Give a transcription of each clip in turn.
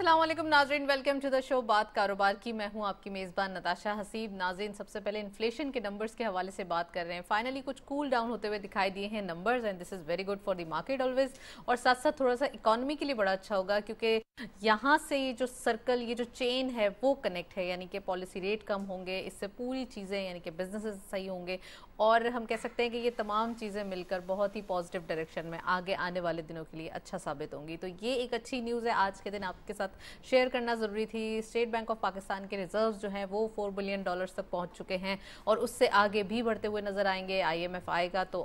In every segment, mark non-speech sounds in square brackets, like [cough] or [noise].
असलम नाजरीन welcome to the show बात कारोबार की मैं हूं आपकी मेज़बान नताशा हसीब नाजरीन सबसे पहले इन्फ्लेशन के नंबर्स के हवाले से बात कर रहे हैं फाइनली कुछ कूल cool डाउन होते हुए दिखाई दिए हैं numbers and this is very good for the market always और साथ साथ थोड़ा सा इकॉनमी के लिए बड़ा अच्छा होगा क्योंकि यहाँ से ये जो सर्कल ये जो चेन है वो कनेक्ट है यानी कि पॉलिसी रेट कम होंगे इससे पूरी चीज़ें यानी कि बिजनेस सही होंगे और हम कह सकते हैं कि ये तमाम चीज़ें मिलकर बहुत ही पॉजिटिव डायरेक्शन में आगे आने वाले दिनों के लिए अच्छा साबित होंगी तो ये एक अच्छी न्यूज़ है आज के दिन आपके साथ शेयर करना ज़रूरी थी स्टेट बैंक ऑफ पाकिस्तान के रिजर्व जो हैं वो फोर बिलियन डॉलर्स तक पहुँच चुके हैं और उससे आगे भी बढ़ते हुए नज़र आएंगे आई आएगा तो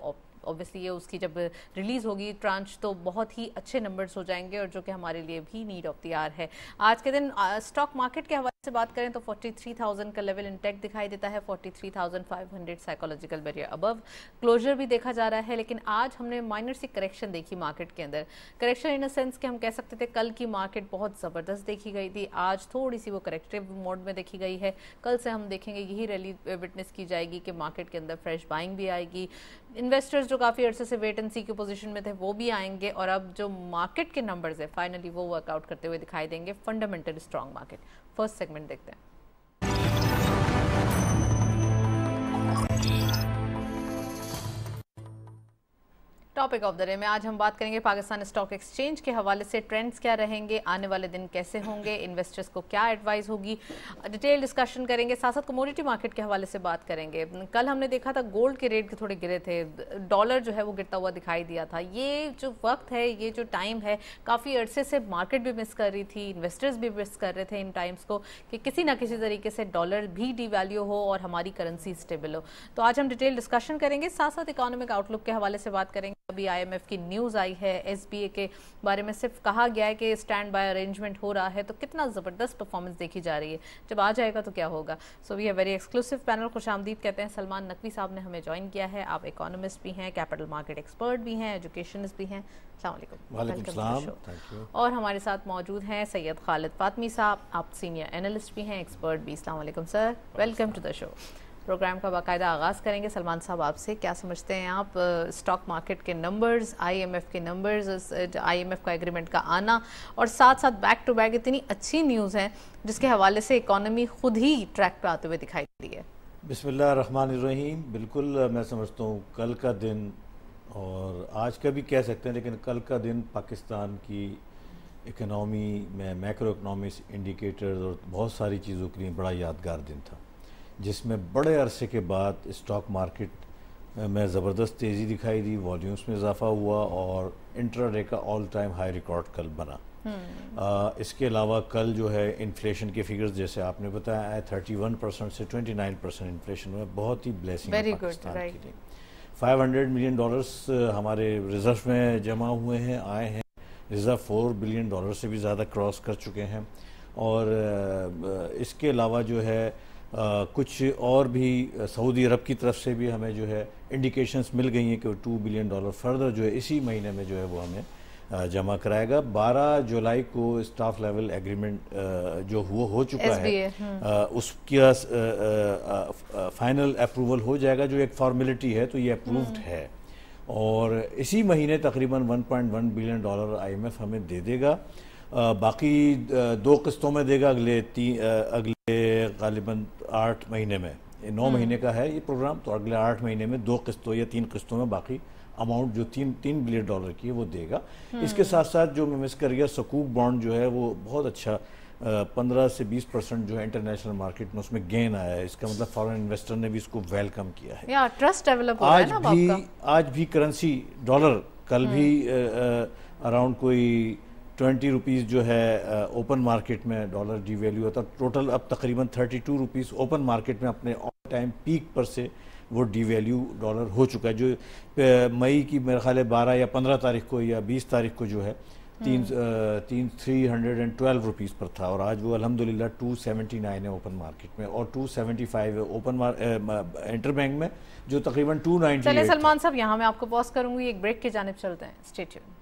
ऑब्वियसली ये उसकी जब रिलीज़ होगी ट्रांच तो बहुत ही अच्छे नंबर्स हो जाएंगे और जो कि हमारे लिए भी नीड ऑफ दी आर है आज के दिन स्टॉक मार्केट के हवाले से बात करें तो 43,000 का लेवल इंटेक्ट दिखाई देता है 43,500 साइकोलॉजिकल बैरियर अबव क्लोजर भी देखा जा रहा है लेकिन आज हमने माइनर सी करेक्शन देखी मार्केट के अंदर करेक्शन इन अ सेंस कि हम कह सकते थे कल की मार्केट बहुत ज़बरदस्त देखी गई थी आज थोड़ी सी वो करेक्टिव मोड में देखी गई है कल से हम देखेंगे यही रैली विटनेस की जाएगी कि मार्केट के अंदर फ्रेश बाइंग भी आएगी इन्वेस्टर्स जो काफ़ी अर्से से वेट एंड सी की पोजीशन में थे वो भी आएंगे और अब जो मार्केट के नंबर्स है फाइनली वो वर्कआउट करते हुए दिखाई देंगे fundamental strong market first segment देखते हैं टॉपिक ऑफ द डे में आज हम बात करेंगे पाकिस्तान स्टॉक एक्सचेंज के हवाले से ट्रेंड्स क्या रहेंगे आने वाले दिन कैसे होंगे इन्वेस्टर्स को क्या एडवाइस होगी डिटेल डिस्कशन करेंगे साथ साथ कमोडिटी मार्केट के हवाले से बात करेंगे कल हमने देखा था गोल्ड के रेट थोड़े गिरे थे डॉलर जो है वो गिरता हुआ दिखाई दिया था ये जो वक्त है ये जो टाइम है काफ़ी अर्से से मार्केट भी मिस कर रही थी इन्वेस्टर्स भी मिस कर रहे थे इन टाइम्स को कि किसी ना किसी तरीके से डॉलर भी डिवैल्यू हो और हमारी करेंसी स्टेबल हो तो आज हम डिटेल डिस्कशन करेंगे साथ साथ इकोनॉमिक आउटलुक के हवाले से बात करेंगे अभी आईएमएफ की न्यूज़ आई है एसबीए के बारे में सिर्फ कहा गया है कि स्टैंड बाय अरेंजमेंट हो रहा है तो कितना ज़बरदस्त परफॉर्मेंस देखी जा रही है जब आ जाएगा तो क्या होगा so we have very exclusive panel खुश कहते हैं सलमान नकवी साहब ने हमें ज्वाइन किया है आप इकोनॉमिस्ट भी हैं कैपिटल मार्केट एक्सपर्ट भी हैं एजुकेशनिस्ट भी हैं और हमारे साथ मौजूद हैं सैयद खालिद फातमी साहब आप सीनियर एनालिस्ट भी हैं एक्सपर्ट भी sir welcome to the show program का बाकायदा आगाज़ करेंगे सलमान साहब आपसे क्या समझते हैं आप स्टॉक मार्केट के नंबर्स आईएमएफ के नंबर्स आईएमएफ का एग्रीमेंट का आना और साथ साथ बैक टू बैक इतनी अच्छी न्यूज़ है जिसके हवाले से इकॉनमी खुद ही ट्रैक पर आते हुए दिखाई दी है बिसमीम बिल्कुल मैं समझता हूँ कल का दिन और आज का भी कह सकते हैं लेकिन कल का दिन पाकिस्तान की इकनॉमी में मैक्रो इकनॉमिक्स इंडिकेटर्स और बहुत सारी चीज़ों के लिए बड़ा यादगार दिन था जिसमें बड़े अरसे के बाद स्टॉक मार्केट में ज़बरदस्त तेज़ी दिखाई दी वॉल्यूम्स में इजाफा हुआ और डे का ऑल टाइम हाई रिकॉर्ड कल बना आ, हम्म। इसके अलावा कल जो है इन्फ्लेशन के फिगर्स जैसे आपने बताया है थर्टी वन परसेंट से ट्वेंटी नाइन परसेंट इन्फ्लेशन में बहुत ही blessing five hundred million dollars हमारे रिजर्व में जमा हुए हैं आए हैं रिजर्व फोर बिलियन डॉलर से भी ज़्यादा क्रॉस कर चुके हैं और इसके अलावा जो है कुछ और भी सऊदी अरब की तरफ से भी हमें जो है इंडिकेशंस मिल गई हैं कि वो टू बिलियन डॉलर फर्दर जो है इसी महीने में जो है वो हमें जमा कराएगा बारह जुलाई को स्टाफ लेवल एग्रीमेंट जो हुआ हो चुका है उसका फाइनल अप्रूवल हो जाएगा जो एक फॉर्मेलिटी है तो ये अप्रूव्ड हम्म। है और इसी महीने तकरीबन 1.1 बिलियन डॉलर आईएमएफ हमें दे देगा बाकी दो किस्तों में देगा अगले तीन अगले गालिबा आठ महीने में नौ हम्म। महीने का है ये प्रोग्राम तो अगले आठ महीने में दो किस्तों या तीन किस्तों में बाकी अमाउंट जो तीन तीन बिलियन डॉलर की है वो देगा हम्म। इसके साथ साथ जो मैं मिस कर गया सकूक बॉन्ड जो है वो बहुत अच्छा पंद्रह से बीस परसेंट जो है इंटरनेशनल मार्केट में उसमें गेन आया है इसका मतलब फॉरेन इन्वेस्टर ने भी इसको वेलकम किया है या ट्रस्ट डेवलप हो आज भी आज हम्म। भी करेंसी डॉलर कल भी अराउंड कोई ट्वेंटी रुपीज़ जो है ओपन मार्केट में डॉलर डी वैल्यू होता टोटल अब तकरीबन thirty two rupees open market में अपने ऑल टाइम पीक पर से वो डी वैल्यू डॉलर हो चुका है जो मई की मेरे ख्याल बारह या पंद्रह तारीख को या बीस तारीख को जो है तीन हम्म। तीन three hundred and twelve rupees पर था और आज वो अलहमदिल्ला टू सेवेंटी नाइन है ओपन मार्केट में और टू सेवेंटी फाइव है ओपन इंटर बैंक में जो तकरीबन टू नाइन सलमान साहब यहाँ मैं आपको पॉज करूँगी एक ब्रेक की जानब चलते हैं स्टेट्यूट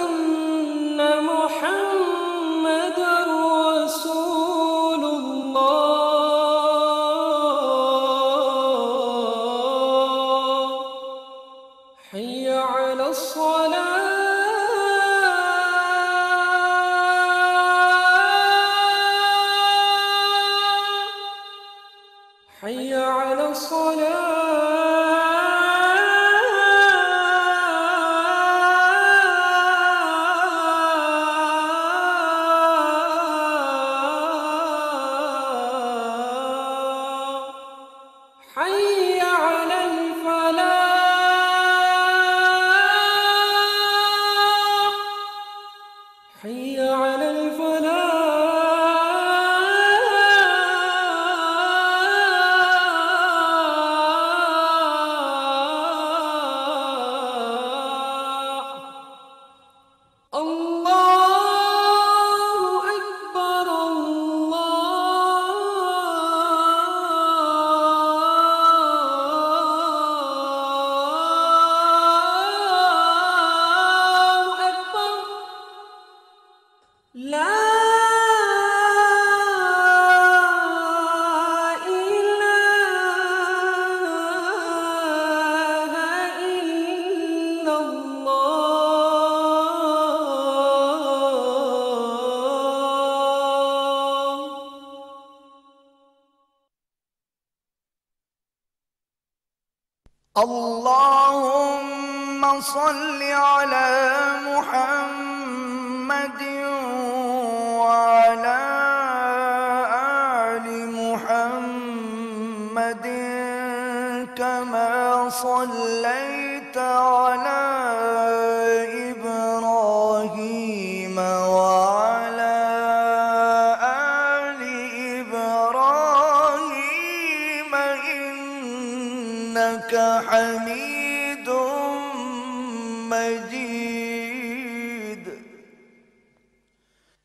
صلى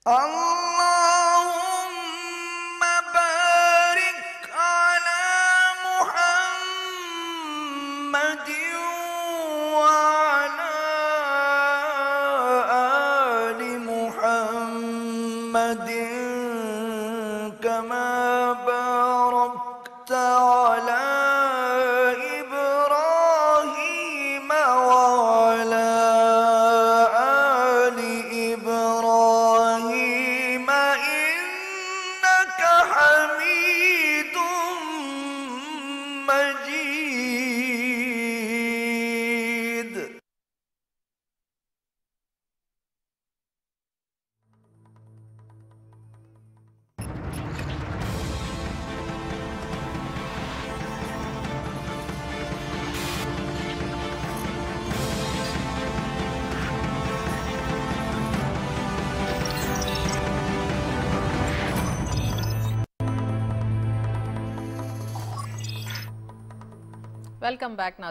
啊。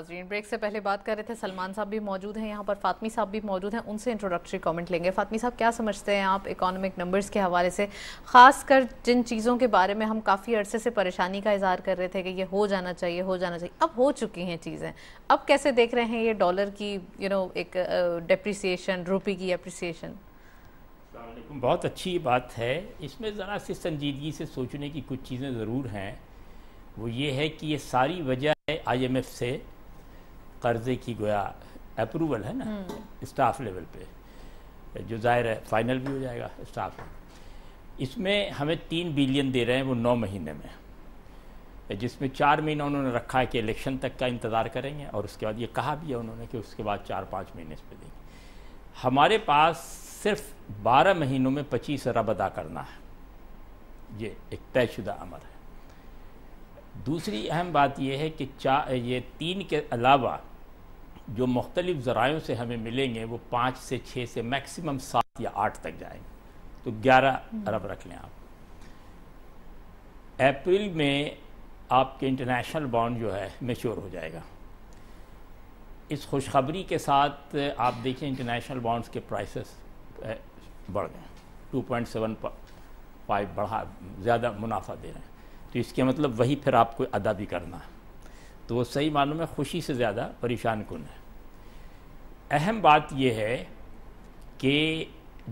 नाजरीन ब्रेक से पहले बात कर रहे थे सलमान साहब भी मौजूद हैं यहाँ पर फातमी साहब भी मौजूद हैं उनसे इंट्रोडक्टरी कमेंट लेंगे फातमी साहब क्या समझते हैं आप इकोनॉमिक नंबर्स के हवाले से ख़ास कर जिन चीज़ों के बारे में हम काफ़ी अरसे से परेशानी का इजहार कर रहे थे कि ये हो जाना चाहिए हो जाना चाहिए अब हो चुकी हैं चीज़ें अब कैसे देख रहे हैं ये डॉलर की यू नो एक डिप्रिसिएशन रुपये की अप्रिसिएशन बहुत अच्छी बात है इसमें ज़रा सी संजीदगी से सोचने की कुछ चीज़ें ज़रूर हैं वो ये है कि ये सारी वजह है आईएमएफ से कर्जे की गोया अप्रूवल है ना स्टाफ हम्म। लेवल पे जो जाहिर है फाइनल भी हो जाएगा स्टाफ इसमें हमें तीन बिलियन दे रहे हैं वो नौ महीने में जिसमें चार महीना उन्होंने रखा है कि इलेक्शन तक का इंतज़ार करेंगे और उसके बाद ये कहा भी है उन्होंने कि उसके बाद चार पाँच महीने इस पर देंगे हमारे पास सिर्फ बारह महीनों में पच्चीस अरब अदा करना है ये एक तयशुदा अमर है दूसरी अहम बात यह है कि चा ये तीन के अलावा जो मुख्तलिफ ज़रायों से हमें मिलेंगे वो पाँच से छः से मैक्सिमम सात या आठ तक जाएंगे तो ग्यारह हम्म। अरब रख लें आप अप्रैल में आपके इंटरनेशनल बॉन्ड जो है मेच्योर हो जाएगा इस खुशखबरी के साथ आप देखें इंटरनेशनल बॉन्ड्स के प्राइसेस बढ़ गए फाइव बढ़ा ज़्यादा मुनाफा दे रहे हैं तो इसके मतलब वही फिर आपको अदा भी करना है तो वो सही मालूम है ख़ुशी से ज़्यादा परेशान कन है अहम बात यह है कि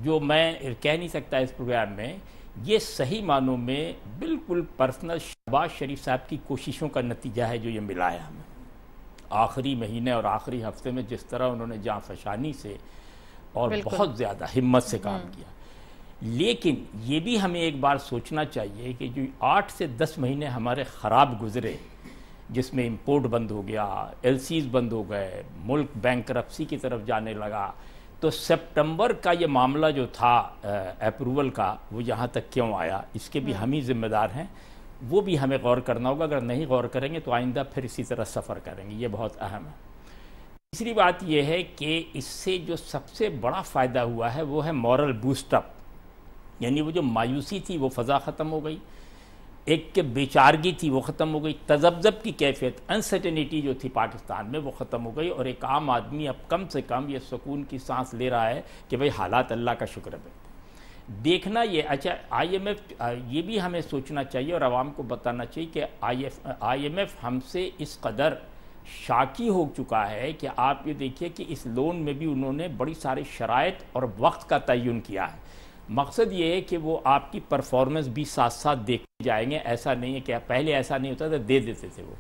जो मैं कह नहीं सकता इस प्रोग्राम में ये सही मानों में बिल्कुल पर्सनल शहबाज शरीफ साहब की कोशिशों का नतीजा है जो ये मिला है हमें आखिरी महीने और आखिरी हफ्ते में जिस तरह उन्होंने जहाँ फशानी से और बहुत ज़्यादा हिम्मत से काम हम्म। किया लेकिन ये भी हमें एक बार सोचना चाहिए कि जो आठ से दस महीने हमारे ख़राब गुजरे जिसमें इम्पोर्ट बंद हो गया एल बंद हो गए मुल्क बैंक की तरफ जाने लगा तो सितंबर का ये मामला जो था अप्रूवल का वो यहाँ तक क्यों आया इसके भी हाँ। हम ही जिम्मेदार हैं वो भी हमें गौर करना होगा अगर नहीं गौर करेंगे तो आइंदा फिर इसी तरह सफ़र करेंगे ये बहुत अहम है तीसरी बात यह है कि इससे जो सबसे बड़ा फ़ायदा हुआ है वो है मॉरल बूस्टअप यानी वो जो मायूसी थी वो फ़ज़ा ख़त्म हो गई एक के बेचारगी थी वो ख़त्म हो गई तजब्जब की कैफियत अनसर्टेनिटी जो थी पाकिस्तान में वो ख़त्म हो गई और एक आम आदमी अब कम से कम ये सुकून की सांस ले रहा है कि भाई हालात अल्लाह का शुक्र है देखना ये अच्छा आईएमएफ ये भी हमें सोचना चाहिए और आवाम को बताना चाहिए कि आई एम एफ़ हमसे इस कदर शाकी हो चुका है कि आप ये देखिए कि इस लोन में भी उन्होंने बड़ी सारी शरात और वक्त का तयन किया है मकसद ये है कि वो आपकी परफॉर्मेंस भी साथ साथ देख जाएंगे ऐसा नहीं है कि पहले ऐसा नहीं होता था दे देते थे वो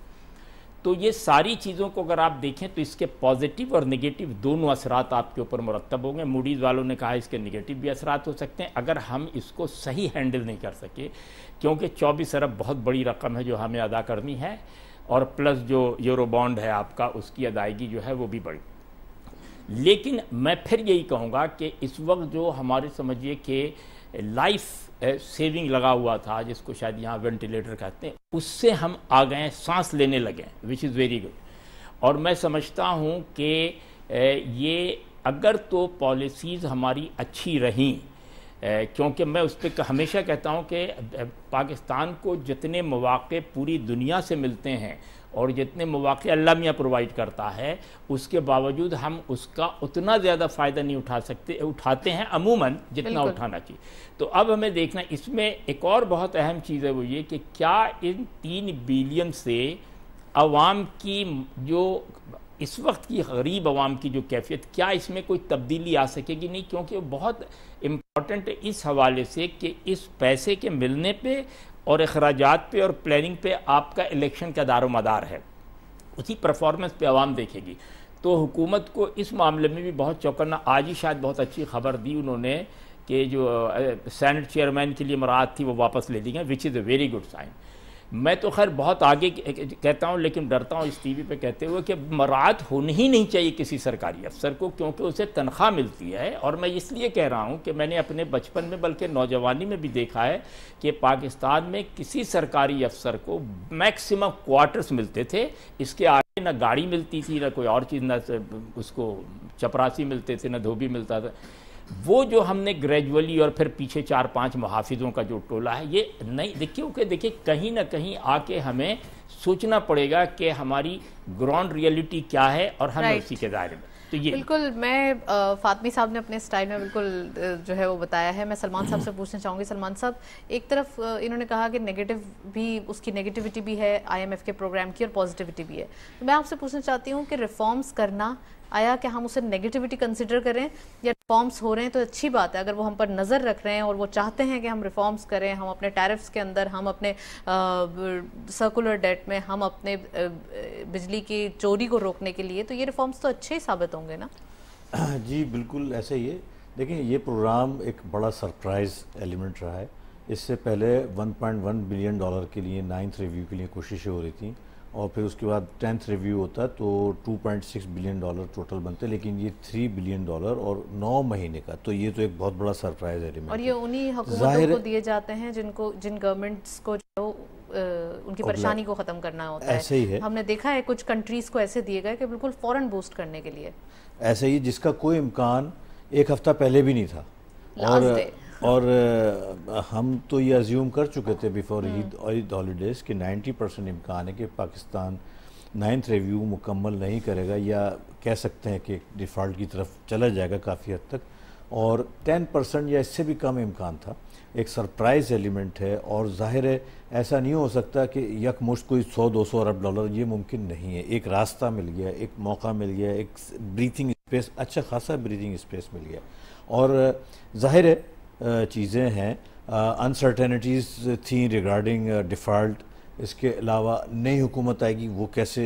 तो ये सारी चीज़ों को अगर आप देखें तो इसके पॉजिटिव और नेगेटिव दोनों असरात आपके ऊपर मुरतब होंगे मूडीज़ वालों ने कहा इसके नेगेटिव भी असरात हो सकते हैं अगर हम इसको सही हैंडल नहीं कर सके क्योंकि चौबीस अरब बहुत बड़ी रकम है जो हमें अदा करनी है और प्लस जो यूरो बॉन्ड है आपका उसकी अदायगी जो है वो भी बड़ी लेकिन मैं फिर यही कहूँगा कि इस वक्त जो हमारे समझिए कि लाइफ सेविंग लगा हुआ था जिसको शायद यहाँ वेंटिलेटर कहते हैं उससे हम आ गए सांस लेने लगे विच इज़ वेरी गुड और मैं समझता हूँ कि ये अगर तो पॉलिसीज़ हमारी अच्छी रहीं क्योंकि मैं उस पर हमेशा कहता हूँ कि पाकिस्तान को जितने मौाक़े पूरी दुनिया से मिलते हैं और जितने मौाक़े अल्लाह मियाँ प्रोवाइड करता है उसके बावजूद हम उसका उतना ज़्यादा फ़ायदा नहीं उठा सकते उठाते हैं अमूमन जितना उठाना चाहिए तो अब हमें देखना इसमें एक और बहुत अहम चीज़ है वो ये कि क्या इन तीन बिलियन से आवाम की जो इस वक्त की गरीब आवाम की जो कैफियत क्या इसमें कोई तब्दीली आ सकेगी नहीं क्योंकि वो बहुत इम्पॉर्टेंट इस हवाले से कि इस पैसे के मिलने पे और अखराज पे और प्लानिंग पे आपका इलेक्शन का दारो मदार है उसी परफॉर्मेंस पे आवाम देखेगी तो हुकूमत को इस मामले में भी बहुत चौकना आज ही शायद बहुत अच्छी खबर दी उन्होंने कि जो सैनट चेयरमैन के लिए मराहत थी वो वापस ले ली गई which is a very good sign मैं तो खैर बहुत आगे कहता हूँ लेकिन डरता हूँ इस टीवी पे कहते हुए कि मरात होनी ही नहीं चाहिए किसी सरकारी अफसर को क्योंकि उसे तनख्वाह मिलती है और मैं इसलिए कह रहा हूँ कि मैंने अपने बचपन में बल्कि नौजवानी में भी देखा है कि पाकिस्तान में किसी सरकारी अफसर को मैक्सिमम क्वार्टर्स मिलते थे इसके आगे ना गाड़ी मिलती थी ना कोई और चीज़ ना उसको चपरासी मिलते थे ना धोबी मिलता था वो जो हमने ग्रेजुअली और फिर पीछे चार पांच मुहाफिजों का जो टोला है ये नहीं देखिए ओके देखिए कहीं ना कहीं आके हमें सोचना पड़ेगा कि हमारी ग्राउंड रियलिटी क्या है और हम right. उसी के दायरे में तो ये बिल्कुल मैं फातमी साहब ने अपने स्टाइल में बिल्कुल जो है वो बताया है मैं सलमान साहब से पूछना चाहूँगी सलमान साहब एक तरफ इन्होंने कहा कि नेगेटिव भी उसकी नेगेटिविटी भी है आईएमएफ के प्रोग्राम की और पॉजिटिविटी भी है तो मैं आपसे पूछना चाहती हूँ कि रिफॉर्म्स करना आया कि हम उसे नेगेटिविटी कंसिडर करें या रिफॉर्म्स हो रहे हैं तो अच्छी बात है अगर वो हम पर नज़र रख रहे हैं और वो चाहते हैं कि हम रिफॉर्म्स करें हम अपने टैरिफ्स के अंदर हम अपने सर्कुलर डेट में हम अपने बिजली की चोरी को रोकने के लिए तो ये रिफॉर्म्स तो अच्छे ही साबित होंगे ना [clears throat] जी बिल्कुल ऐसे ही है देखिए ये प्रोग्राम एक बड़ा सरप्राइज एलिमेंट रहा है इससे पहले 1.1 बिलियन डॉलर के लिए नाइन्थ रिव्यू के लिए कोशिशें हो रही थी और फिर उसके बाद टेंथ रिव्यू होता तो 2.6 बिलियन डॉलर टोटल बनते लेकिन ये 3 बिलियन डॉलर और 9 महीने का तो ये तो एक बहुत बड़ा सरप्राइज है और ये उन्हीं हकूमतों को दिए जाते हैं जिनको जिन गवर्नमेंट्स को जो उनकी परेशानी को ख़त्म करना होता ऐसे है ही है हमने देखा है कुछ कंट्रीज़ को ऐसे दिए गए कि बिल्कुल फॉरन बूस्ट करने के लिए ऐसे ही जिसका कोई इम्कान एक हफ्ता पहले भी नहीं था और और हम तो ये अज्यूम कर चुके थे बिफोर ईद ईद हॉलीडेज़ कि 90 परसेंट इम्कान है कि पाकिस्तान नाइन्थ रिव्यू मुकम्मल नहीं करेगा या कह सकते हैं कि डिफ़ॉल्ट की तरफ चला जाएगा काफ़ी हद तक और 10 परसेंट या इससे भी कम इम्कान था एक सरप्राइज़ एलिमेंट है और ज़ाहिर है ऐसा नहीं हो सकता कि यकमुश्त कोई 100-200 अरब डॉलर ये मुमकिन नहीं है एक रास्ता मिल गया एक मौका मिल गया एक ब्रीथिंग स्पेस अच्छा खासा ब्रीथिंग स्पेस मिल गया और ज़ाहिर है चीज़ें हैं अनसर्टेनिटीज़ थी रिगार्डिंग डिफ़ाल्ट इसके अलावा नई हुकूमत आएगी वो कैसे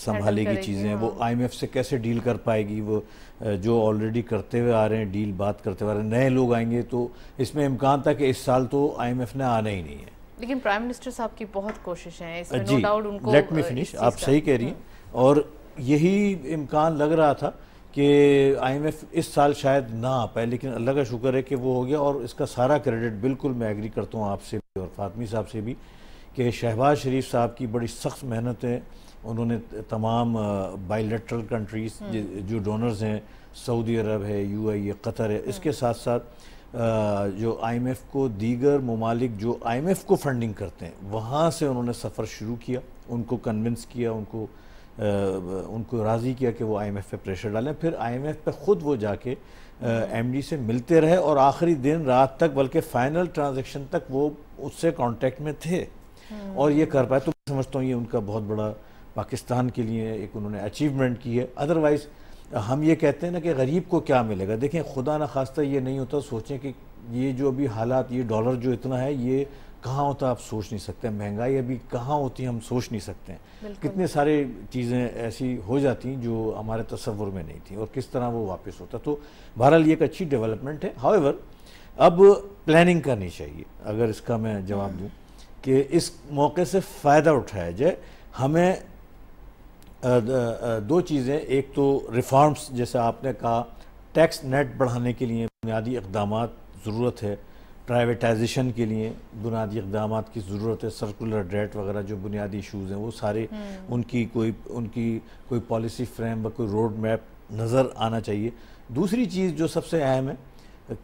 संभालेगी चीज़ें हाँ। वो आईएमएफ से कैसे डील कर पाएगी वो जो ऑलरेडी करते हुए आ रहे हैं डील बात करते हुए आ रहे हैं नए लोग आएंगे तो इसमें इम्कान था कि इस साल तो आईएमएफ ने आना ही नहीं है लेकिन प्राइम मिनिस्टर साहब की बहुत कोशिश है इसमें लेट मी फिनिश आप सही कह रही हैं हाँ। और यही इम्कान लग रहा था कि आईएमएफ इस साल शायद ना आ पाए लेकिन अल्लाह का शुक्र है कि वो हो गया और इसका सारा क्रेडिट बिल्कुल मैं एग्री करता हूँ आपसे भी और फातमी साहब से भी कि शहबाज शरीफ साहब की बड़ी सख्त मेहनत है उन्होंने तमाम बाइलेट्रल हम्म। कंट्रीज जो डोनर्स हैं सऊदी अरब है यू आई है e, कतर है इसके हम्म। साथ साथ जो आई एम एफ़ को दीगर ममालिक जो आई एम एफ़ को फंडिंग करते हैं वहाँ से उन्होंने सफ़र शुरू किया उनको कन्विंस किया उनको उनको राज़ी किया कि वो आईएमएफ पे प्रेशर डालें फिर आईएमएफ पे ख़ुद वो जाके एमडी से मिलते रहे और आखिरी दिन रात तक बल्कि फ़ाइनल ट्रांजेक्शन तक वो उससे कॉन्टेक्ट में थे हम्म। और ये कर पाए तो मैं समझता हूँ ये उनका बहुत बड़ा पाकिस्तान के लिए एक उन्होंने अचीवमेंट की है अदरवाइज़ हम ये कहते हैं ना कि गरीब को क्या मिलेगा देखें खुदा ना खास्ता ये नहीं होता सोचें कि ये जो अभी हालात ये डॉलर जो इतना है ये कहाँ होता आप सोच नहीं सकते महंगाई अभी कहाँ होती हम सोच नहीं सकते कितने सारे चीज़ें ऐसी हो जाती जो हमारे तस्वुर में नहीं थी और किस तरह वो वापस होता तो बहरहाल ये एक अच्छी डेवलपमेंट है हावेवर अब प्लानिंग करनी चाहिए अगर इसका मैं जवाब हाँ। दूँ कि इस मौके से फ़ायदा उठाया जाए हमें दो चीज़ें एक तो रिफॉर्म्स जैसे आपने कहा टैक्स नेट बढ़ाने के लिए बुनियादी इकदाम ज़रूरत है प्राइवेटाइजेशन के लिए बुनियादी इकदाम की ज़रूरत है सर्कुलर डेट वगैरह जो बुनियादी इशूज़ हैं वो सारे हम्म। उनकी कोई उनकी कोई पॉलिसी फ्रेम व कोई रोड मैप नज़र आना चाहिए दूसरी चीज़ जो सबसे अहम है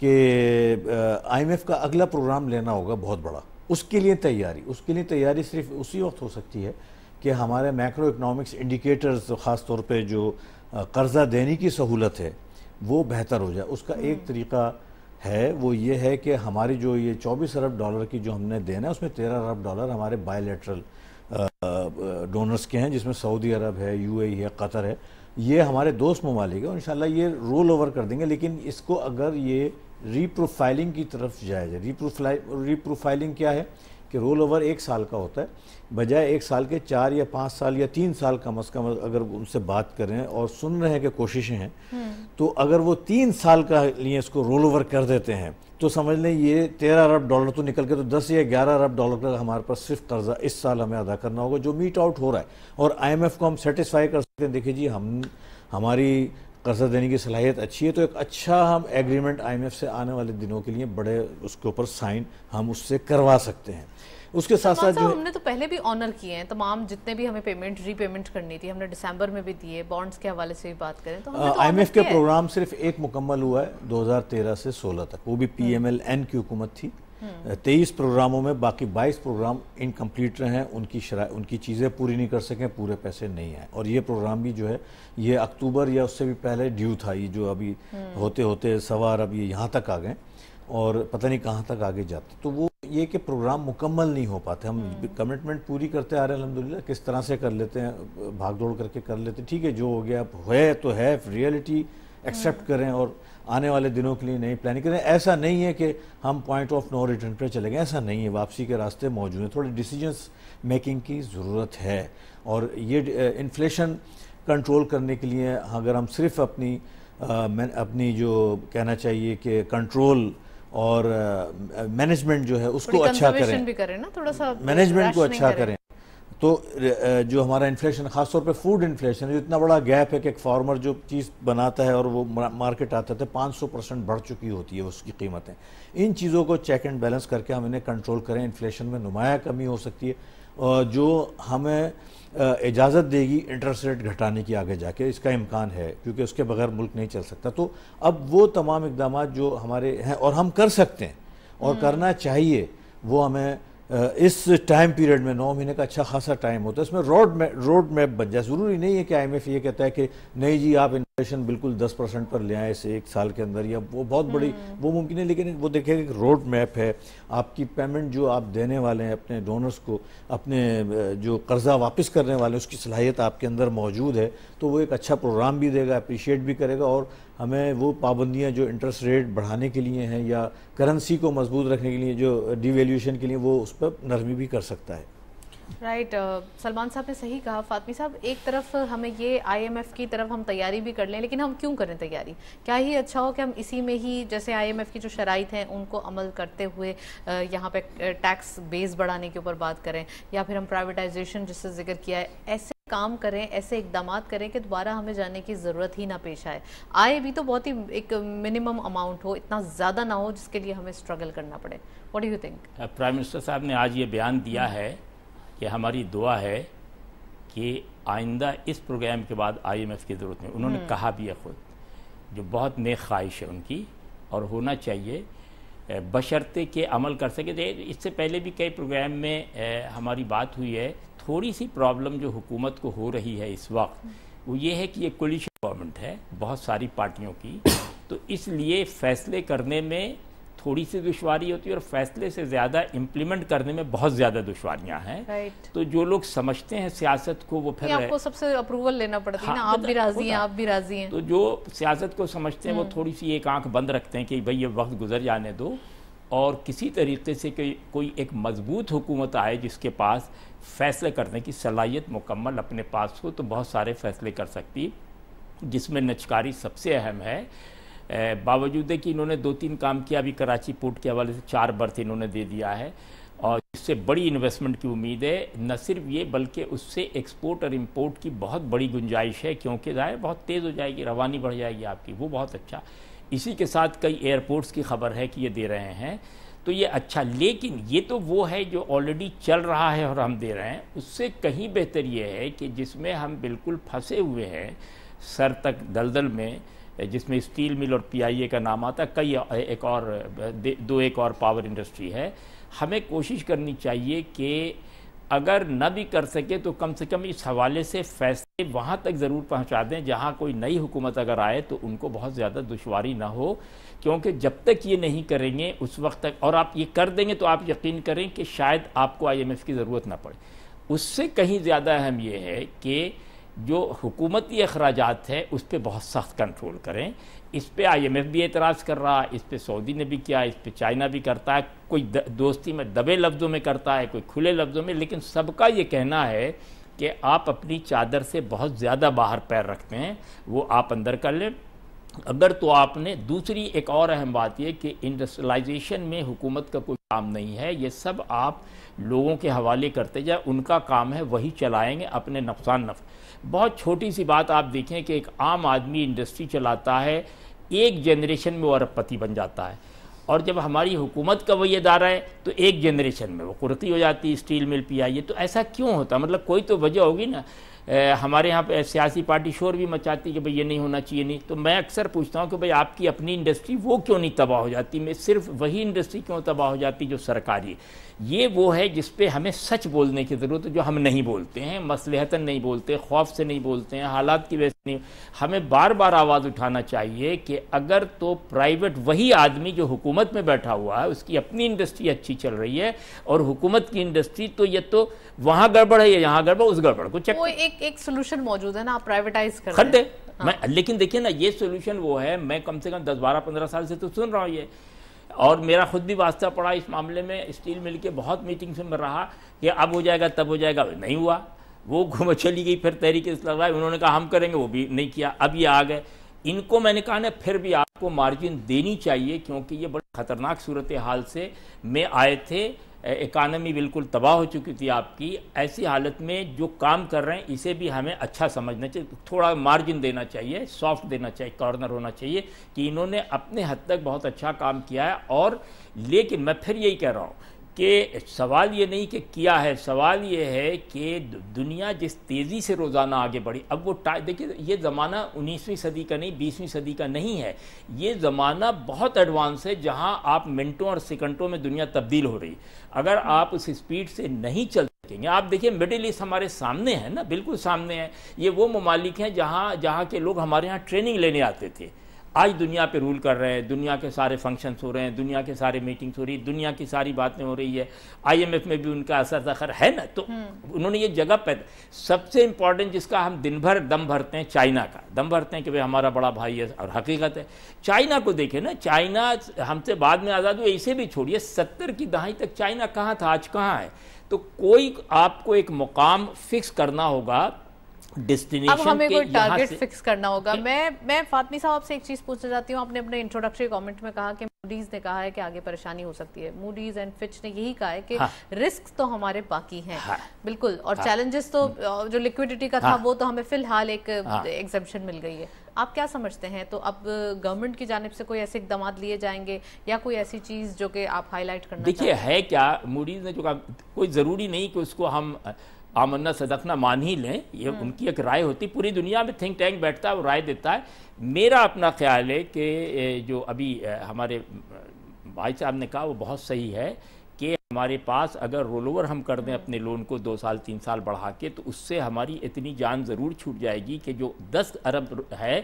कि आईएमएफ का अगला प्रोग्राम लेना होगा बहुत बड़ा उसके लिए तैयारी उसके लिए तैयारी सिर्फ उसी वक्त हो सकती है कि हमारे मैक्रो इकनॉमिक्स इंडिकेटर्स ख़ास तौर पर जो कर्ज़ा देने की सहूलत है वो बेहतर हो जाए उसका एक हम्म। तरीका है वो ये है कि हमारी जो ये 24 अरब डॉलर की जो हमने देना है उसमें 13 अरब डॉलर हमारे बायोलेटरल डोनर्स के हैं जिसमें सऊदी अरब है यूएई e है कतर है ये हमारे दोस्त ममालिक हैं इन ये रोल ओवर कर देंगे लेकिन इसको अगर ये रीप्रोफाइलिंग की तरफ जाए रीप्रोफाइलिंग क्या है कि रोल ओवर एक साल का होता है बजाय एक साल के चार या पाँच साल या तीन साल कम अज़ कम अगर उनसे बात करें और सुन रहे हैं कि कोशिशें हैं हम्म। तो अगर वो तीन साल का लिए इसको रोल ओवर कर देते हैं तो समझ लें ये तेरह अरब डॉलर तो निकल के तो दस या ग्यारह अरब डॉलर का हमारे पास सिर्फ कर्जा इस साल हमें अदा करना होगा जो मीट आउट हो रहा है और आई को हम सेटिस्फाई कर सकते हैं देखिए जी हम हमारी कर्जा देने की सलाहियत अच्छी है तो एक अच्छा हम एग्रीमेंट आईएमएफ से आने वाले दिनों के लिए बड़े उसके ऊपर साइन हम उससे करवा सकते हैं उसके साथ साथ जो हमने तो पहले भी ऑनर किए हैं तमाम जितने भी हमें पेमेंट रीपेमेंट करनी थी हमने दिसंबर में भी दिए बॉन्ड्स के हवाले से भी बात करें तो एफ तो के प्रोग्राम सिर्फ एक मुकम्मल हुआ है तेरह से सोलह तक वो भी पी एम एल एन की हुकूमत थी हम्म। तेईस प्रोग्रामों में बाकी बाईस प्रोग्राम इनकम्प्लीट रहे हैं उनकी शराब उनकी चीज़ें पूरी नहीं कर सकें पूरे पैसे नहीं आए और ये प्रोग्राम भी जो है ये अक्टूबर या उससे भी पहले ड्यू था ये जो अभी हम्म। होते होते सवार अब ये यहाँ तक आ गए और पता नहीं कहाँ तक आगे जाते तो वो ये कि प्रोग्राम मुकम्मल नहीं हो पाते हम कमिटमेंट हम्म। पूरी करते आ रहे हैं अलहमदिल्ला किस तरह से कर लेते हैं भाग दौड़ करके कर लेते ठीक है जो हो गया अब है तो है रियलिटी एक्सेप्ट हम्म। करें और आने वाले दिनों के लिए नई प्लानिंग करें ऐसा नहीं है कि हम पॉइंट ऑफ नो रिटर्न पर चले गए ऐसा नहीं है वापसी के रास्ते मौजूद हैं थोड़ी डिसीजंस मेकिंग की ज़रूरत है और ये इन्फ्लेशन कंट्रोल करने के लिए अगर हम सिर्फ अपनी आ, अपनी जो कहना चाहिए कि कंट्रोल और मैनेजमेंट uh, जो है उसको अच्छा करें भी करें ना थोड़ा सा मैनेजमेंट को अच्छा करें, करें। तो जो हमारा इन्फ्लेशन खासतौर पे फूड इन्फ्लेशन जो इतना बड़ा गैप है कि एक फार्मर जो चीज़ बनाता है और वो मार्केट आता थे पाँच सौ परसेंट बढ़ चुकी होती है उसकी कीमतें इन चीज़ों को चेक एंड बैलेंस करके हम इन्हें कंट्रोल करें इन्फ्लेशन में नुमाया कमी हो सकती है जो हमें इजाज़त देगी इंटरेस्ट रेट घटाने की आगे जाके इसका इम्कान है क्योंकि उसके बगैर मुल्क नहीं चल सकता तो अब वो तमाम इकदाम जो हमारे हैं और हम कर सकते हैं और हम्म। करना चाहिए वो हमें इस टाइम पीरियड में नौ महीने का अच्छा खासा टाइम होता है इसमें रोड रोड मैप बन जाए ज़रूरी नहीं है कि आई एफ ये कहता है कि नहीं जी आप इन्फ्लेशन बिल्कुल 10 परसेंट पर ले आए इसे एक साल के अंदर या वो बहुत बड़ी हम्म। वो मुमकिन है लेकिन वो देखेगा एक रोड मैप है आपकी पेमेंट जो आप देने वाले हैं अपने डोनर्स को अपने जो कर्जा वापस करने वाले उसकी सलाहियत आपके अंदर मौजूद है तो वो एक अच्छा प्रोग्राम भी देगा अप्रिशिएट भी करेगा और हमें वो पाबंदियाँ जो इंटरेस्ट रेट बढ़ाने के लिए हैं या करेंसी को मजबूत रखने के लिए जो डिवेल्यूशन के लिए वो उस पर नरमी भी कर सकता है राइट uh, सलमान साहब ने सही कहा फातमी साहब एक तरफ हमें ये आईएमएफ की तरफ हम तैयारी भी कर लें लेकिन हम क्यों करें तैयारी क्या ही अच्छा हो कि हम इसी में ही जैसे आईएमएफ की जो शराइ हैं उनको अमल करते हुए यहाँ पे टैक्स बेस बढ़ाने के ऊपर बात करें या फिर हम प्राइवेटाइजेशन जिससे जिक्र किया है ऐसे काम करें ऐसे इकदाम करें कि दोबारा हमें जाने की ज़रूरत ही ना पेश आए आए भी तो बहुत ही एक मिनिमम अमाउंट हो इतना ज़्यादा ना हो जिसके लिए हमें स्ट्रगल करना पड़े what you think prime minister साहब ने आज ये बयान दिया हम्म। है कि हमारी दुआ है कि आइंदा इस प्रोग्राम के बाद आईएमएफ की ज़रूरत नहीं उन्होंने हम्म। कहा भी है ख़ुद जो बहुत नेक ख्वाहिश है उनकी और होना चाहिए बशर्ते के अमल कर सके इससे पहले भी कई प्रोग्राम में हमारी बात हुई है थोड़ी सी प्रॉब्लम जो हुकूमत को हो रही है इस वक्त वो ये है कि ये कोलिशन गवर्नमेंट है बहुत सारी पार्टियों की तो इसलिए फ़ैसले करने में थोड़ी सी दुशारी होती है और फैसले से ज़्यादा इम्प्लीमेंट करने में बहुत ज़्यादा दुशारियाँ हैं right. तो जो लोग समझते हैं सियासत को वो फिर आपको सबसे अप्रूवल लेना पड़ता है हाँ, आप भी राजी हैं आप भी राजी हैं तो जो सियासत को समझते हैं वो हम्म। थोड़ी सी एक आंख बंद रखते हैं कि भाई ये वक्त गुजर जाने दो और किसी तरीके से कोई एक मजबूत हुकूमत आए जिसके पास फैसले करने की सलाहियत मुकम्मल अपने पास हो तो बहुत सारे फैसले कर सकती जिसमें नचकारी सबसे अहम है बावजूद है कि इन्होंने दो तीन काम किया अभी कराची पोर्ट के हवाले से चार बर्थ इन्होंने दे दिया है और इससे बड़ी इन्वेस्टमेंट की उम्मीद है न सिर्फ ये बल्कि उससे एक्सपोर्ट और इम्पोर्ट की बहुत बड़ी गुंजाइश है क्योंकि ज़ाहिर बहुत तेज़ हो जाएगी रवानी बढ़ जाएगी आपकी वो बहुत अच्छा इसी के साथ कई एयरपोर्ट्स की खबर है कि ये दे रहे हैं तो ये अच्छा लेकिन ये तो वो है जो ऑलरेडी चल रहा है और हम दे रहे हैं उससे कहीं बेहतर ये है कि जिसमें हम बिल्कुल फंसे हुए हैं सर तक दलदल में जिसमें स्टील मिल और पीआईए का नाम आता है कई एक और दो एक और पावर इंडस्ट्री है हमें कोशिश करनी चाहिए कि अगर न भी कर सके तो कम से कम इस हवाले से फैसले वहाँ तक ज़रूर पहुँचा दें जहाँ कोई नई हुकूमत अगर आए तो उनको बहुत ज़्यादा दुशारी ना हो क्योंकि जब तक ये नहीं करेंगे उस वक्त तक और आप ये कर देंगे तो आप यकीन करें कि शायद आपको आईएमएफ की ज़रूरत ना पड़े उससे कहीं ज़्यादा अहम यह है कि जो हुकूमती अखराज हैं उस पर बहुत सख्त कंट्रोल करें इस पर आई एम एफ़ भी एतराज़ कर रहा है इस पर सऊदी ने भी किया इस पर चाइना भी करता है कोई दोस्ती में दबे लफ्ज़ों में करता है कोई खुले लफ्ज़ों में लेकिन सबका ये कहना है कि आप अपनी चादर से बहुत ज़्यादा बाहर पैर रखते हैं वो आप अंदर कर लें अगर तो आपने दूसरी एक और अहम बात यह कि इंडस्ट्रलाइजेशन में हुकूमत का कोई काम नहीं है ये सब आप लोगों के हवाले करते जाए उनका काम है वही चलाएंगे अपने नुकसान नफ बहुत छोटी सी बात आप देखें कि एक आम आदमी इंडस्ट्री चलाता है एक जनरेशन में वो अरबपति बन जाता है और जब हमारी हुकूमत का वही अदारा है तो एक जनरेशन में वो कुर्ती हो जाती है स्टील मिल पी आई तो ऐसा क्यों होता मतलब कोई तो वजह होगी ना हमारे यहाँ पे सियासी पार्टी शोर भी मचाती कि भाई ये नहीं होना चाहिए नहीं तो मैं अक्सर पूछता हूँ कि भाई आपकी अपनी इंडस्ट्री वो क्यों नहीं तबाह हो जाती मैं सिर्फ वही इंडस्ट्री क्यों तबाह हो जाती जो सरकारी है ये वो है जिस पे हमें सच बोलने की ज़रूरत है जो हम नहीं बोलते हैं मसलहतन नहीं बोलते खौफ से नहीं बोलते हैं हालात की वजह से नहीं हमें बार बार आवाज़ उठाना चाहिए कि अगर तो प्राइवेट वही आदमी जो हुकूमत में बैठा हुआ है उसकी अपनी इंडस्ट्री अच्छी चल रही है और हुकूमत की इंडस्ट्री तो ये तो वहाँ गड़बड़ है या यहाँ गड़बड़ उस गड़बड़ को चेक वो एक एक सोल्यूशन मौजूद है ना आप प्राइवेटाइज कर खरीदे हाँ। मैं लेकिन देखिए ना ये सोल्यूशन वो है मैं कम से कम दस बारह पंद्रह साल से तो सुन रहा हूँ ये और मेरा खुद भी वास्ता पड़ा इस मामले में स्टील मिल के बहुत मीटिंग से मैं रहा कि अब हो जाएगा तब हो जाएगा नहीं हुआ वो घूम चली गई फिर तहरीक है उन्होंने कहा हम करेंगे वो भी नहीं किया अब ये आ गए इनको मैंने कहा ना फिर भी आपको मार्जिन देनी चाहिए क्योंकि ये बड़ी ख़तरनाक सूरत हाल से में आए थे इकानमी बिल्कुल तबाह हो चुकी थी आपकी ऐसी हालत में जो काम कर रहे हैं इसे भी हमें अच्छा समझना चाहिए थोड़ा मार्जिन देना चाहिए सॉफ्ट देना चाहिए कॉर्नर होना चाहिए कि इन्होंने अपने हद तक बहुत अच्छा काम किया है और लेकिन मैं फिर यही कह रहा हूँ कि सवाल ये नहीं कि किया है सवाल ये है कि दुनिया जिस तेज़ी से रोज़ाना आगे बढ़ी अब वो टाइम देखिए ये ज़माना 19वीं सदी का नहीं 20वीं सदी का नहीं है ये ज़माना बहुत एडवांस है जहाँ आप मिनटों और सेकंडों में दुनिया तब्दील हो रही अगर आप उस स्पीड से नहीं चल सकेंगे आप देखिए मिडिल ईस्ट हमारे सामने है ना बिल्कुल सामने है ये वो ममालिक हैं जहाँ जहाँ के लोग हमारे यहाँ ट्रेनिंग लेने आते थे आज दुनिया पे रूल कर रहे हैं दुनिया के सारे फंक्शंस हो रहे हैं दुनिया के सारे मीटिंग्स हो रही है दुनिया की सारी बातें हो रही है आईएमएफ में भी उनका असर दखर है ना तो हम्म। उन्होंने ये जगह पैदा सबसे इंपॉर्टेंट जिसका हम दिन भर दम भरते हैं चाइना का दम भरते हैं कि भाई हमारा बड़ा भाई है और हकीकत है चाइना को देखें ना चाइना हमसे बाद में आज़ाद हुए इसे भी छोड़िए सत्तर की दहाई तक चाइना कहाँ था आज कहाँ है तो कोई आपको एक मुकाम फिक्स करना होगा डेस्टिनेशन हमें कोई टारगेट फिक्स करना होगा मैं मैं फातमी साहब आपसे एक चीज पूछना चाहती हूँ आपने अपने इंट्रोडक्टरी कमेंट में कहा कि मूडीज ने कहा है कि आगे परेशानी हो सकती है मूडीज एंड फिच ने यही कहा है कि हाँ। रिस्क तो हमारे बाकी हैं हाँ। बिल्कुल और हाँ। चैलेंजेस तो हम्म। जो लिक्विडिटी का था हाँ। वो तो हमें फिलहाल एक एग्जेम्पन हाँ। मिल गई है आप क्या समझते हैं तो अब गवर्नमेंट की जानब से कोई ऐसे इकदाम लिए जाएंगे या कोई ऐसी चीज़ जो कि आप हाईलाइट करना देखिए है क्या मूडीज ने जो कहा कोई ज़रूरी नहीं कि उसको हम आमन्ना सदकना मान ही लें ये हाँ। उनकी एक राय होती पूरी दुनिया में थिंक टैंक बैठता है वो राय देता है मेरा अपना ख्याल है कि जो अभी हमारे भाई साहब ने कहा वो बहुत सही है कि हमारे पास अगर रोल ओवर हम कर दें अपने लोन को दो साल तीन साल बढ़ा के तो उससे हमारी इतनी जान ज़रूर छूट जाएगी कि जो दस अरब है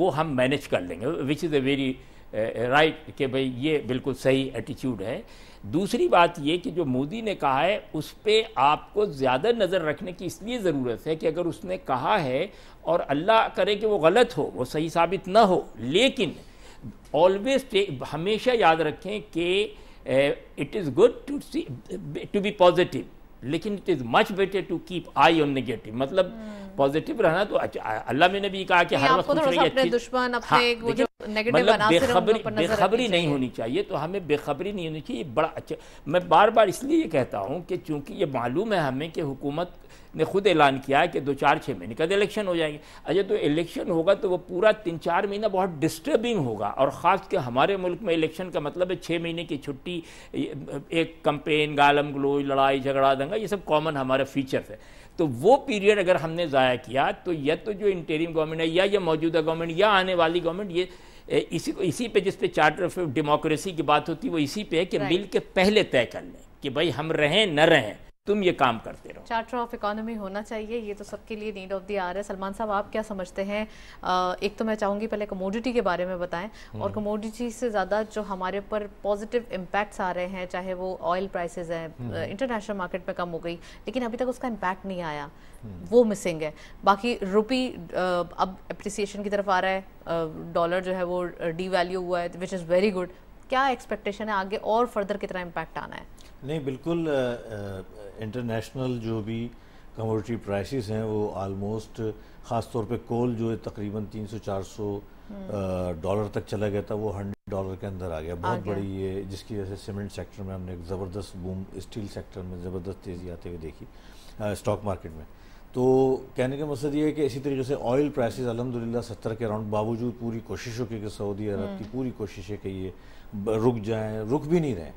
वो हम मैनेज कर लेंगे which is a very right कि भाई ये बिल्कुल सही एटीट्यूड है दूसरी बात ये कि जो मोदी ने कहा है उस पर आपको ज़्यादा नज़र रखने की इसलिए ज़रूरत है कि अगर उसने कहा है और अल्लाह करे कि वो गलत हो वो सही साबित ना हो लेकिन ऑलवेज हमेशा याद रखें कि it is good to see to be positive लेकिन it is much better to keep eye on negative मतलब पॉजिटिव hmm. रहना तो अच्छा, अल्लाह में ने भी कहा कि हर वक्त अपने दुश्मन हाँ, मतलब बेखबरी बेखबरी नहीं होनी चाहिए तो हमें बेखबरी नहीं होनी चाहिए बड़ा अच्छा मैं बार बार इसलिए कहता हूँ कि चूंकि ये मालूम है हमें कि हुकूमत ने खुद ऐलान किया है कि दो चार छः महीने का इलेक्शन हो जाएंगे अच्छा तो इलेक्शन होगा तो वो पूरा तीन चार महीना बहुत डिस्टर्बिंग होगा और ख़ास के हमारे मुल्क में इलेक्शन का मतलब है छः महीने की छुट्टी एक कंपेन गालम गलोज लड़ाई झगड़ा दंगा ये सब कॉमन हमारे फीचर्स है तो वो पीरियड अगर हमने ज़ाया किया तो यह तो जो इंटेरियम गवर्नमेंट है या ये मौजूदा गवर्नमेंट या आने वाली गवर्नमेंट ये इसी को इसी पे जिस पे चार्टर ऑफ डेमोक्रेसी की बात होती है वो इसी पे है कि मिल के पहले तय कर लें कि भाई हम रहें न रहें तुम ये काम करते रहो चार्टर ऑफ इकोनॉमी होना चाहिए ये तो सबके लिए नीड ऑफ दी आर है सलमान साहब आप क्या समझते हैं एक तो मैं चाहूँगी पहले कमोडिटी के बारे में बताएं और कमोडिटी हम्म। से ज़्यादा जो हमारे ऊपर पॉजिटिव इम्पैक्ट आ रहे हैं चाहे वो ऑयल प्राइसेस हैं इंटरनेशनल हम्म। मार्केट में कम हो गई लेकिन अभी तक उसका इम्पैक्ट नहीं आया हम्म। वो मिसिंग है बाकी रुपी अब अप्रिसिएशन की तरफ आ रहा है डॉलर जो है वो डी वैल्यू हुआ है विच इज़ वेरी गुड क्या एक्सपेक्टेशन है आगे और फर्दर कितना इम्पैक्ट आना है नहीं बिल्कुल इंटरनेशनल जो भी कमोडिटी प्राइसेस हैं वो आलमोस्ट ख़ास तौर पे कोल जो है तकरीबन 300-400 डॉलर हम्म। तक चला गया था वो हंड्रेड डॉलर के अंदर आ गया बहुत आ गया। बड़ी ये जिसकी वजह से सीमेंट सेक्टर में हमने एक ज़बरदस्त बूम स्टील सेक्टर में ज़बरदस्त तेज़ी आते हुए देखी स्टॉक मार्केट में तो कहने का मकसद ये है कि इसी तरीके से ऑयल प्राइसेस अलहमदिल्ला सत्तर के अराउंड बावजूद पूरी कोशिशों की कि सऊदी अरब की हम्म। पूरी कोशिश है कि ये रुक जाएँ रुक भी नहीं रहे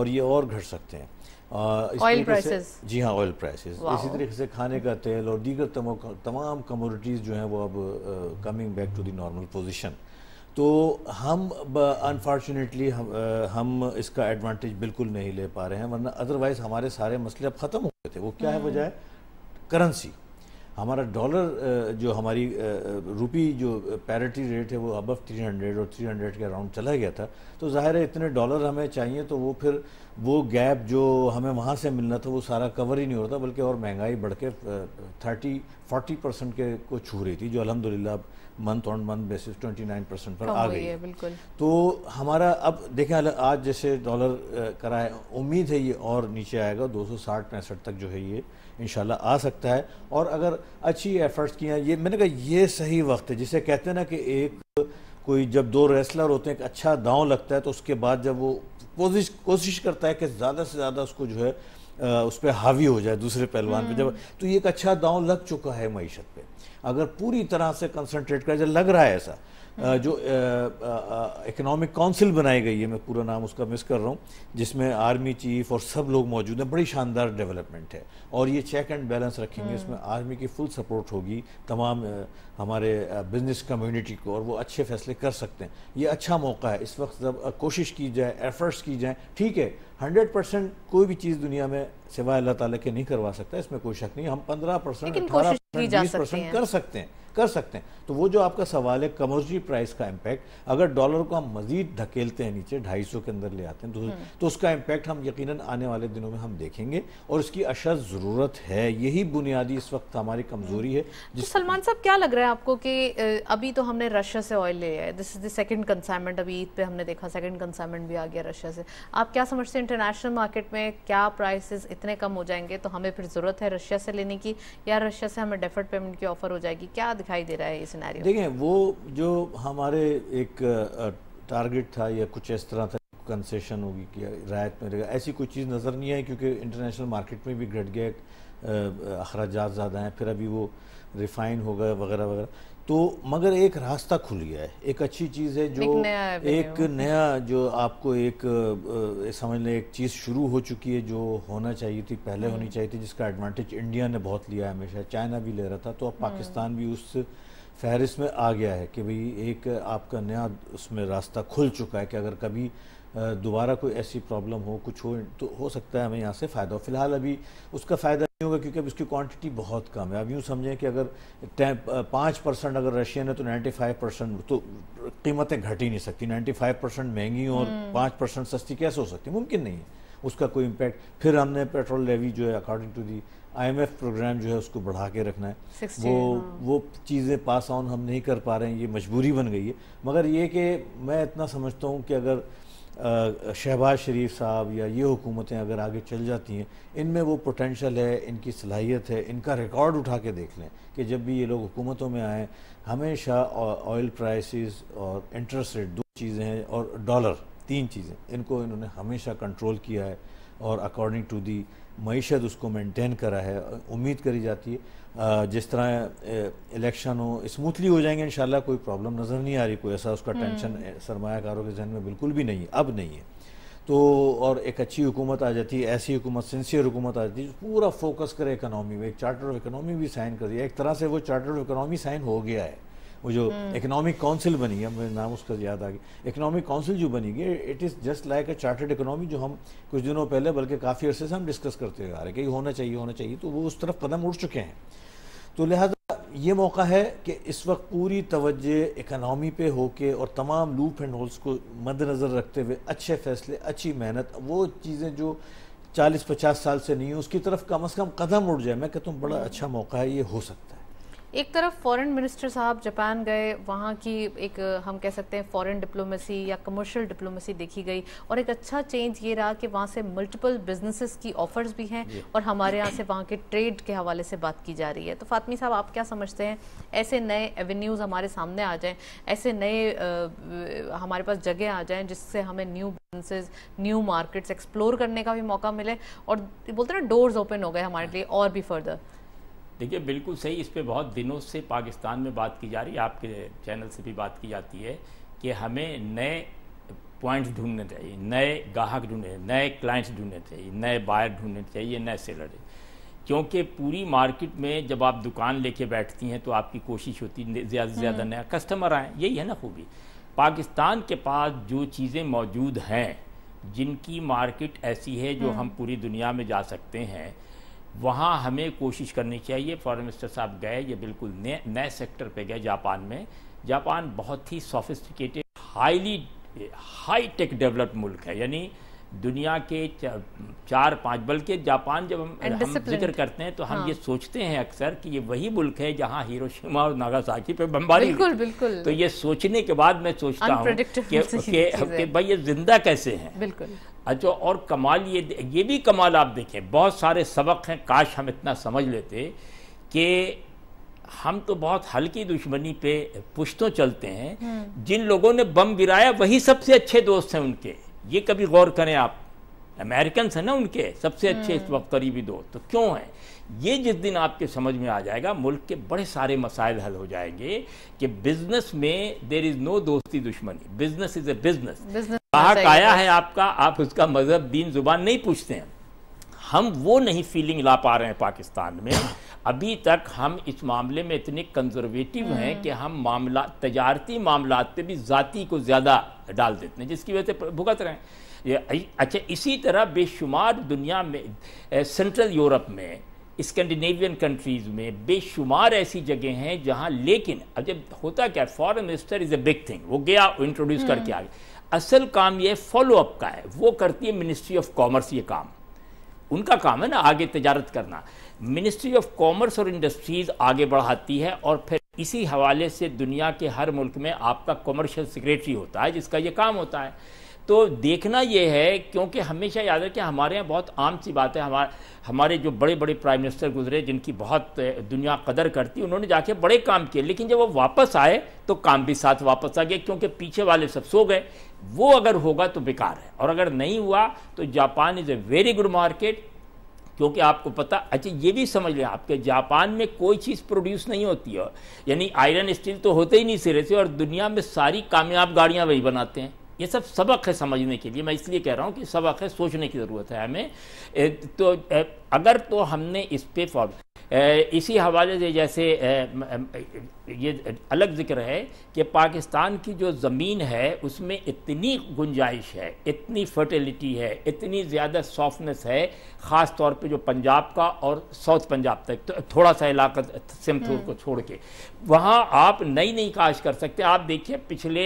और ये और घट सकते हैं ऑयल प्राइसेस जी हाँ ऑयल प्राइसेस इसी तरीके से खाने का तेल और दीगर तमाम कमोडिटीज़ जो हैं वो अब coming back to the normal position तो हम अनफॉर्चुनेटली हम हम इसका एडवांटेज बिल्कुल नहीं ले पा रहे हैं वरना अदरवाइज हमारे सारे मसले अब ख़त्म हो गए थे वो क्या है वजह हम्म। करेंसी हमारा डॉलर जो हमारी रुपी जो पैरिटी रेट है वो अब 300 और 300 के अराउंड चला गया था तो ज़ाहिर है इतने डॉलर हमें चाहिए तो वो फिर वो गैप जो हमें वहाँ से मिलना था वो सारा कवर ही नहीं होता बल्कि और महंगाई बढ़ के थर्टी फोर्टी परसेंट के को छू रही थी जो अलहमदिल्ला month on month basis twenty nine percent पर आ गई है बिल्कुल तो हमारा अब देखें आज जैसे डॉलर कराए उम्मीद है ये और नीचे आएगा दो सौ साठ पैंसठ तक जो है ये इन आ सकता है और अगर अच्छी एफर्ट्स किया ये मैंने कहा ये सही वक्त है जिसे कहते हैं ना कि एक कोई जब दो रेसलर होते हैं एक अच्छा दांव लगता है तो उसके बाद जब वो कोशिश कोशिश करता है कि ज़्यादा से ज़्यादा उसको जो है उस पर हावी हो जाए दूसरे पहलवान पे जब हम्म। तो ये एक अच्छा दांव लग चुका है मीशत पे अगर पूरी तरह से कंसंट्रेट कर जब लग रहा है ऐसा जो इकोनॉमिक काउंसिल बनाई गई है मैं पूरा नाम उसका मिस कर रहा हूँ जिसमें आर्मी चीफ और सब लोग मौजूद हैं बड़ी शानदार डेवलपमेंट है और ये चेक एंड बैलेंस रखेंगे हम्म। इसमें आर्मी की फुल सपोर्ट होगी तमाम हमारे बिजनेस कम्युनिटी को और वो अच्छे फैसले कर सकते हैं ये अच्छा मौका है इस वक्त जब कोशिश की जाए एफर्ट्स की जाए ठीक है हंड्रेड परसेंट कोई भी चीज़ दुनिया में सिवाय अल्लाह ताला के नहीं करवा सकता इसमें कोई शक नहीं हम पंद्रह परसेंट अठारह बीस परसेंट कर सकते हैं कर सकते हैं तो वो जो आपका सवाल है कमर्शियल प्राइस का इम्पैक्ट अगर डॉलर को हम मजीद धकेलते हैं नीचे ढाई सौ के अंदर ले आते हैं तो, हम्म। तो उसका इम्पैक्ट हम यकीन आने वाले दिनों में हम देखेंगे और उसकी अशद ज़रूरत है यही बुनियादी इस वक्त हमारी कमजोरी है हम्म। तो सलमान साहब क्या लग रहा है आपको कि अभी तो हमने रशिया से ऑयल लिया है दिस इज द कंसाइनमेंट अभी ईद पे हमने देखा सेकंड कंसाइनमेंट भी आ गया रशिया से आप क्या समझते हैं इंटरनेशनल मार्केट में क्या प्राइसेस इतने कम हो जाएंगे तो हमें फिर ज़रूरत है रशिया से लेने की या रशिया से हमें डेफर्ड पेमेंट की ऑफर हो जाएगी क्या दिखाई दे रहा है इस सिनेरियो देखिए वो जो हमारे एक टारगेट था या कुछ इस तरह था कंसेशन होगी कि रायत में रहेगा ऐसी कोई चीज़ नज़र नहीं आई क्योंकि इंटरनेशनल मार्केट में भी घट गया अखराज ज़्यादा हैं फिर अभी वो रिफाइन होगा वगैरह वगैरह तो मगर एक रास्ता खुल गया है एक अच्छी चीज़ है जो एक नया, एक नया जो आपको एक, एक समझ लें एक चीज़ शुरू हो चुकी है जो होना चाहिए थी पहले होनी हम्म। चाहिए थी जिसका एडवांटेज इंडिया ने बहुत लिया है हमेशा चाइना भी ले रहा था तो अब हम्म। पाकिस्तान भी उस फहरिस्त में आ गया है कि भाई एक आपका नया उसमें रास्ता खुल चुका है कि अगर कभी दोबारा कोई ऐसी प्रॉब्लम हो कुछ हो तो हो सकता है हमें यहाँ से फ़ायदा हो फिलहाल अभी उसका फ़ायदा नहीं होगा क्योंकि अब उसकी क्वांटिटी बहुत कम है अब यूँ समझें कि अगर पाँच परसेंट अगर रशियन है तो 95 परसेंट तो कीमतें घट ही नहीं सकती 95 परसेंट महंगी और हम्म। पाँच परसेंट सस्ती कैसे हो सकती मुमकिन नहीं है उसका कोई इम्पैक्ट फिर हमने पेट्रोल लेवी जो है according to the IMF programme जो है उसको बढ़ा के रखना है 16, वो हाँ। वो चीज़ें पास ऑन हम नहीं कर पा रहे हैं ये मजबूरी बन गई है मगर ये कि मैं इतना समझता हूँ कि अगर शहबाज शरीफ साहब या ये हुकूमतें अगर आगे चल जाती हैं इनमें वो पोटेंशल है इनकी सलाहियत है इनका रिकॉर्ड उठा के देख लें कि जब भी ये लोग हुकूमतों में आएँ हमेशा ऑयल प्राइसेस और इंटरेस्ट रेट दो चीज़ें हैं और डॉलर तीन चीज़ें इनको इन्होंने हमेशा कंट्रोल किया है और अकॉर्डिंग टू दी मीशत उसको मेंटेन करा है उम्मीद करी जाती है जिस तरह इलेक्शन हो स्मूथली हो जाएंगे इन कोई प्रॉब्लम नज़र नहीं आ रही कोई ऐसा उसका टेंशन हम्म। सरमाकारों के जहन में बिल्कुल भी नहीं है अब नहीं है तो और एक अच्छी हुकूमत आ जाती है ऐसी हुकूमत सिंसियर हुकूमत आ जाती है पूरा फोकस करे इकनॉमी में एक चार्टर ऑफ इकनॉमी भी साइन कर दिया एक तरह से वो चार्टर ऑफ इकनॉमी साइन हो गया है वो जो इकोनॉमिक हम्म। काउंसिल बनी है मुझे नाम उसका याद आ गया इकोनॉमिक काउंसिल जो बनी है it is just like a chartered economy जो हम कुछ दिनों पहले बल्कि काफ़ी अर्से से हम डिस्कस करते हुए आ रहे हैं कि होना चाहिए होना चाहिए तो वो उस तरफ कदम उठ चुके हैं तो लिहाजा ये मौका है कि इस वक्त पूरी तवज्जे इकनॉमी पे होके और तमाम लूप एंड होल्स को मद्दनज़र रखते हुए अच्छे फैसले अच्छी मेहनत वो चीज़ें जो चालीस पचास साल से नहीं है उसकी तरफ कम अज़ कम कदम उठ जाए मैं कहता हूँ बड़ा अच्छा मौका है ये हो सकता है एक तरफ फॉरेन मिनिस्टर साहब जापान गए वहाँ की एक हम कह सकते हैं फॉरेन डिप्लोमेसी या कमर्शियल डिप्लोमेसी देखी गई और एक अच्छा चेंज ये रहा कि वहाँ से मल्टीपल बिजनेसेस की ऑफर्स भी हैं और हमारे यहाँ से वहाँ के ट्रेड के हवाले से बात की जा रही है तो फातमी साहब आप क्या समझते हैं ऐसे नए एवेन्यूज़ हमारे सामने आ जाएँ ऐसे नए हमारे पास जगह आ जाएँ जिससे हमें new businesses new markets explore करने का भी मौका मिले और बोलते ना डोर्स ओपन हो गए हमारे लिए और भी फर्दर देखिए बिल्कुल सही इस पर बहुत दिनों से पाकिस्तान में बात की जा रही है आपके चैनल से भी बात की जाती है कि हमें नए पॉइंट्स ढूंढने चाहिए नए ग्राहक ढूंढने नए क्लाइंट्स ढूंढने चाहिए नए बायर ढूंढने चाहिए नए सेलर क्योंकि पूरी मार्केट में जब आप दुकान लेके बैठती हैं तो आपकी कोशिश होती है ज़्यादा से ज़्यादा हम्म। नया कस्टमर आए यही है ना खूबी पाकिस्तान के पास जो चीज़ें मौजूद हैं जिनकी मार्केट ऐसी है जो हम्म। हम पूरी दुनिया में जा सकते हैं वहाँ हमें कोशिश करनी चाहिए फ़ॉरन मिनिस्टर साहब गए ये बिल्कुल नए नए सेक्टर पे गए जापान में जापान बहुत ही sophisticated highly high tech developed मुल्क है यानी दुनिया के चार पांच बल्कि जापान जब हम, जिक्र करते हैं तो हम हाँ। ये सोचते हैं अक्सर कि ये वही मुल्क है जहाँ हीरोशिमा और नागासाकी पे बमबारी बिल्कुल बिल्कुल तो ये सोचने के बाद मैं सोचता हूँ [laughs] भाई ये जिंदा कैसे हैं बिल्कुल अच्छा और कमाल ये ये भी कमाल आप देखें बहुत सारे सबक हैं काश हम इतना समझ लेते कि हम तो बहुत हल्की दुश्मनी पे पुश्तों चलते हैं हम्म। जिन लोगों ने बम गिराया वही सबसे अच्छे दोस्त हैं उनके ये कभी गौर करें आप अमेरिकन हैं ना उनके सबसे अच्छे हम्म। इस वक्त करीबी दो तो क्यों हैं ये जिस दिन आपके समझ में आ जाएगा मुल्क के बड़े सारे मसाइल हल हो जाएंगे कि बिजनेस में देर इज़ नो दोस्ती दुश्मनी बिजनेस इज़ ए बिजनेस बाहर आया है आपका आप उसका मजहब दीन जुबान नहीं पूछते हैं हम वो नहीं फीलिंग ला पा रहे हैं पाकिस्तान में अभी तक हम इस मामले में इतने कंजर्वेटिव हैं हम्म। कि हम मामला तजारती मामला पे भी ज़ाती को ज़्यादा डाल देते हैं जिसकी वजह से भुगत रहे हैं अच्छा इसी तरह बेशुमार दुनिया में सेंट्रल यूरोप में स्कैंडिनेवियन कंट्रीज़ में बेशुमार ऐसी जगह हैं जहाँ लेकिन अब जब होता क्या foreign minister is a big thing वो गया इंट्रोड्यूस करके हम्म। आ गया असल काम ये फॉलो अप का है वो करती है मिनिस्ट्री ऑफ कॉमर्स ये काम उनका काम है ना आगे तजारत करना मिनिस्ट्री ऑफ कॉमर्स और इंडस्ट्रीज़ आगे बढ़ाती है और फिर इसी हवाले से दुनिया के हर मुल्क में आपका कॉमर्शियल सेक्रेटरी होता है जिसका ये काम होता है तो देखना ये है क्योंकि हमेशा याद रखें हमारे यहाँ बहुत आम सी बात है हमारे हमारे जो बड़े बड़े प्राइम मिनिस्टर गुजरे जिनकी बहुत दुनिया कदर करती उन्होंने जाके बड़े काम किए लेकिन जब वो वापस आए तो काम भी साथ वापस आ गया क्योंकि पीछे वाले सब सो गए वो अगर होगा तो बेकार है और अगर नहीं हुआ तो Japan is a very good market क्योंकि आपको पता अच्छा ये भी समझ लें आपके जापान में कोई चीज़ प्रोड्यूस नहीं होती है यानी आयरन स्टील तो होते ही नहीं सिरे से और दुनिया में सारी कामयाब गाड़ियाँ वही बनाते हैं ये सब सबक है समझने के लिए मैं इसलिए कह रहा हूँ कि सबक है सोचने की ज़रूरत है हमें तो अगर तो हमने इस पे फॉर इसी हवाले से जैसे ये अलग जिक्र है कि पाकिस्तान की जो ज़मीन है उसमें इतनी गुंजाइश है इतनी फर्टिलिटी है इतनी ज़्यादा सॉफ्टनेस है ख़ास तौर पे जो पंजाब का और साउथ पंजाब तक तो थोड़ा सा इलाका सिमथूर हम्म। को छोड़ के वहाँ आप नई नई काश कर सकते आप देखिए पिछले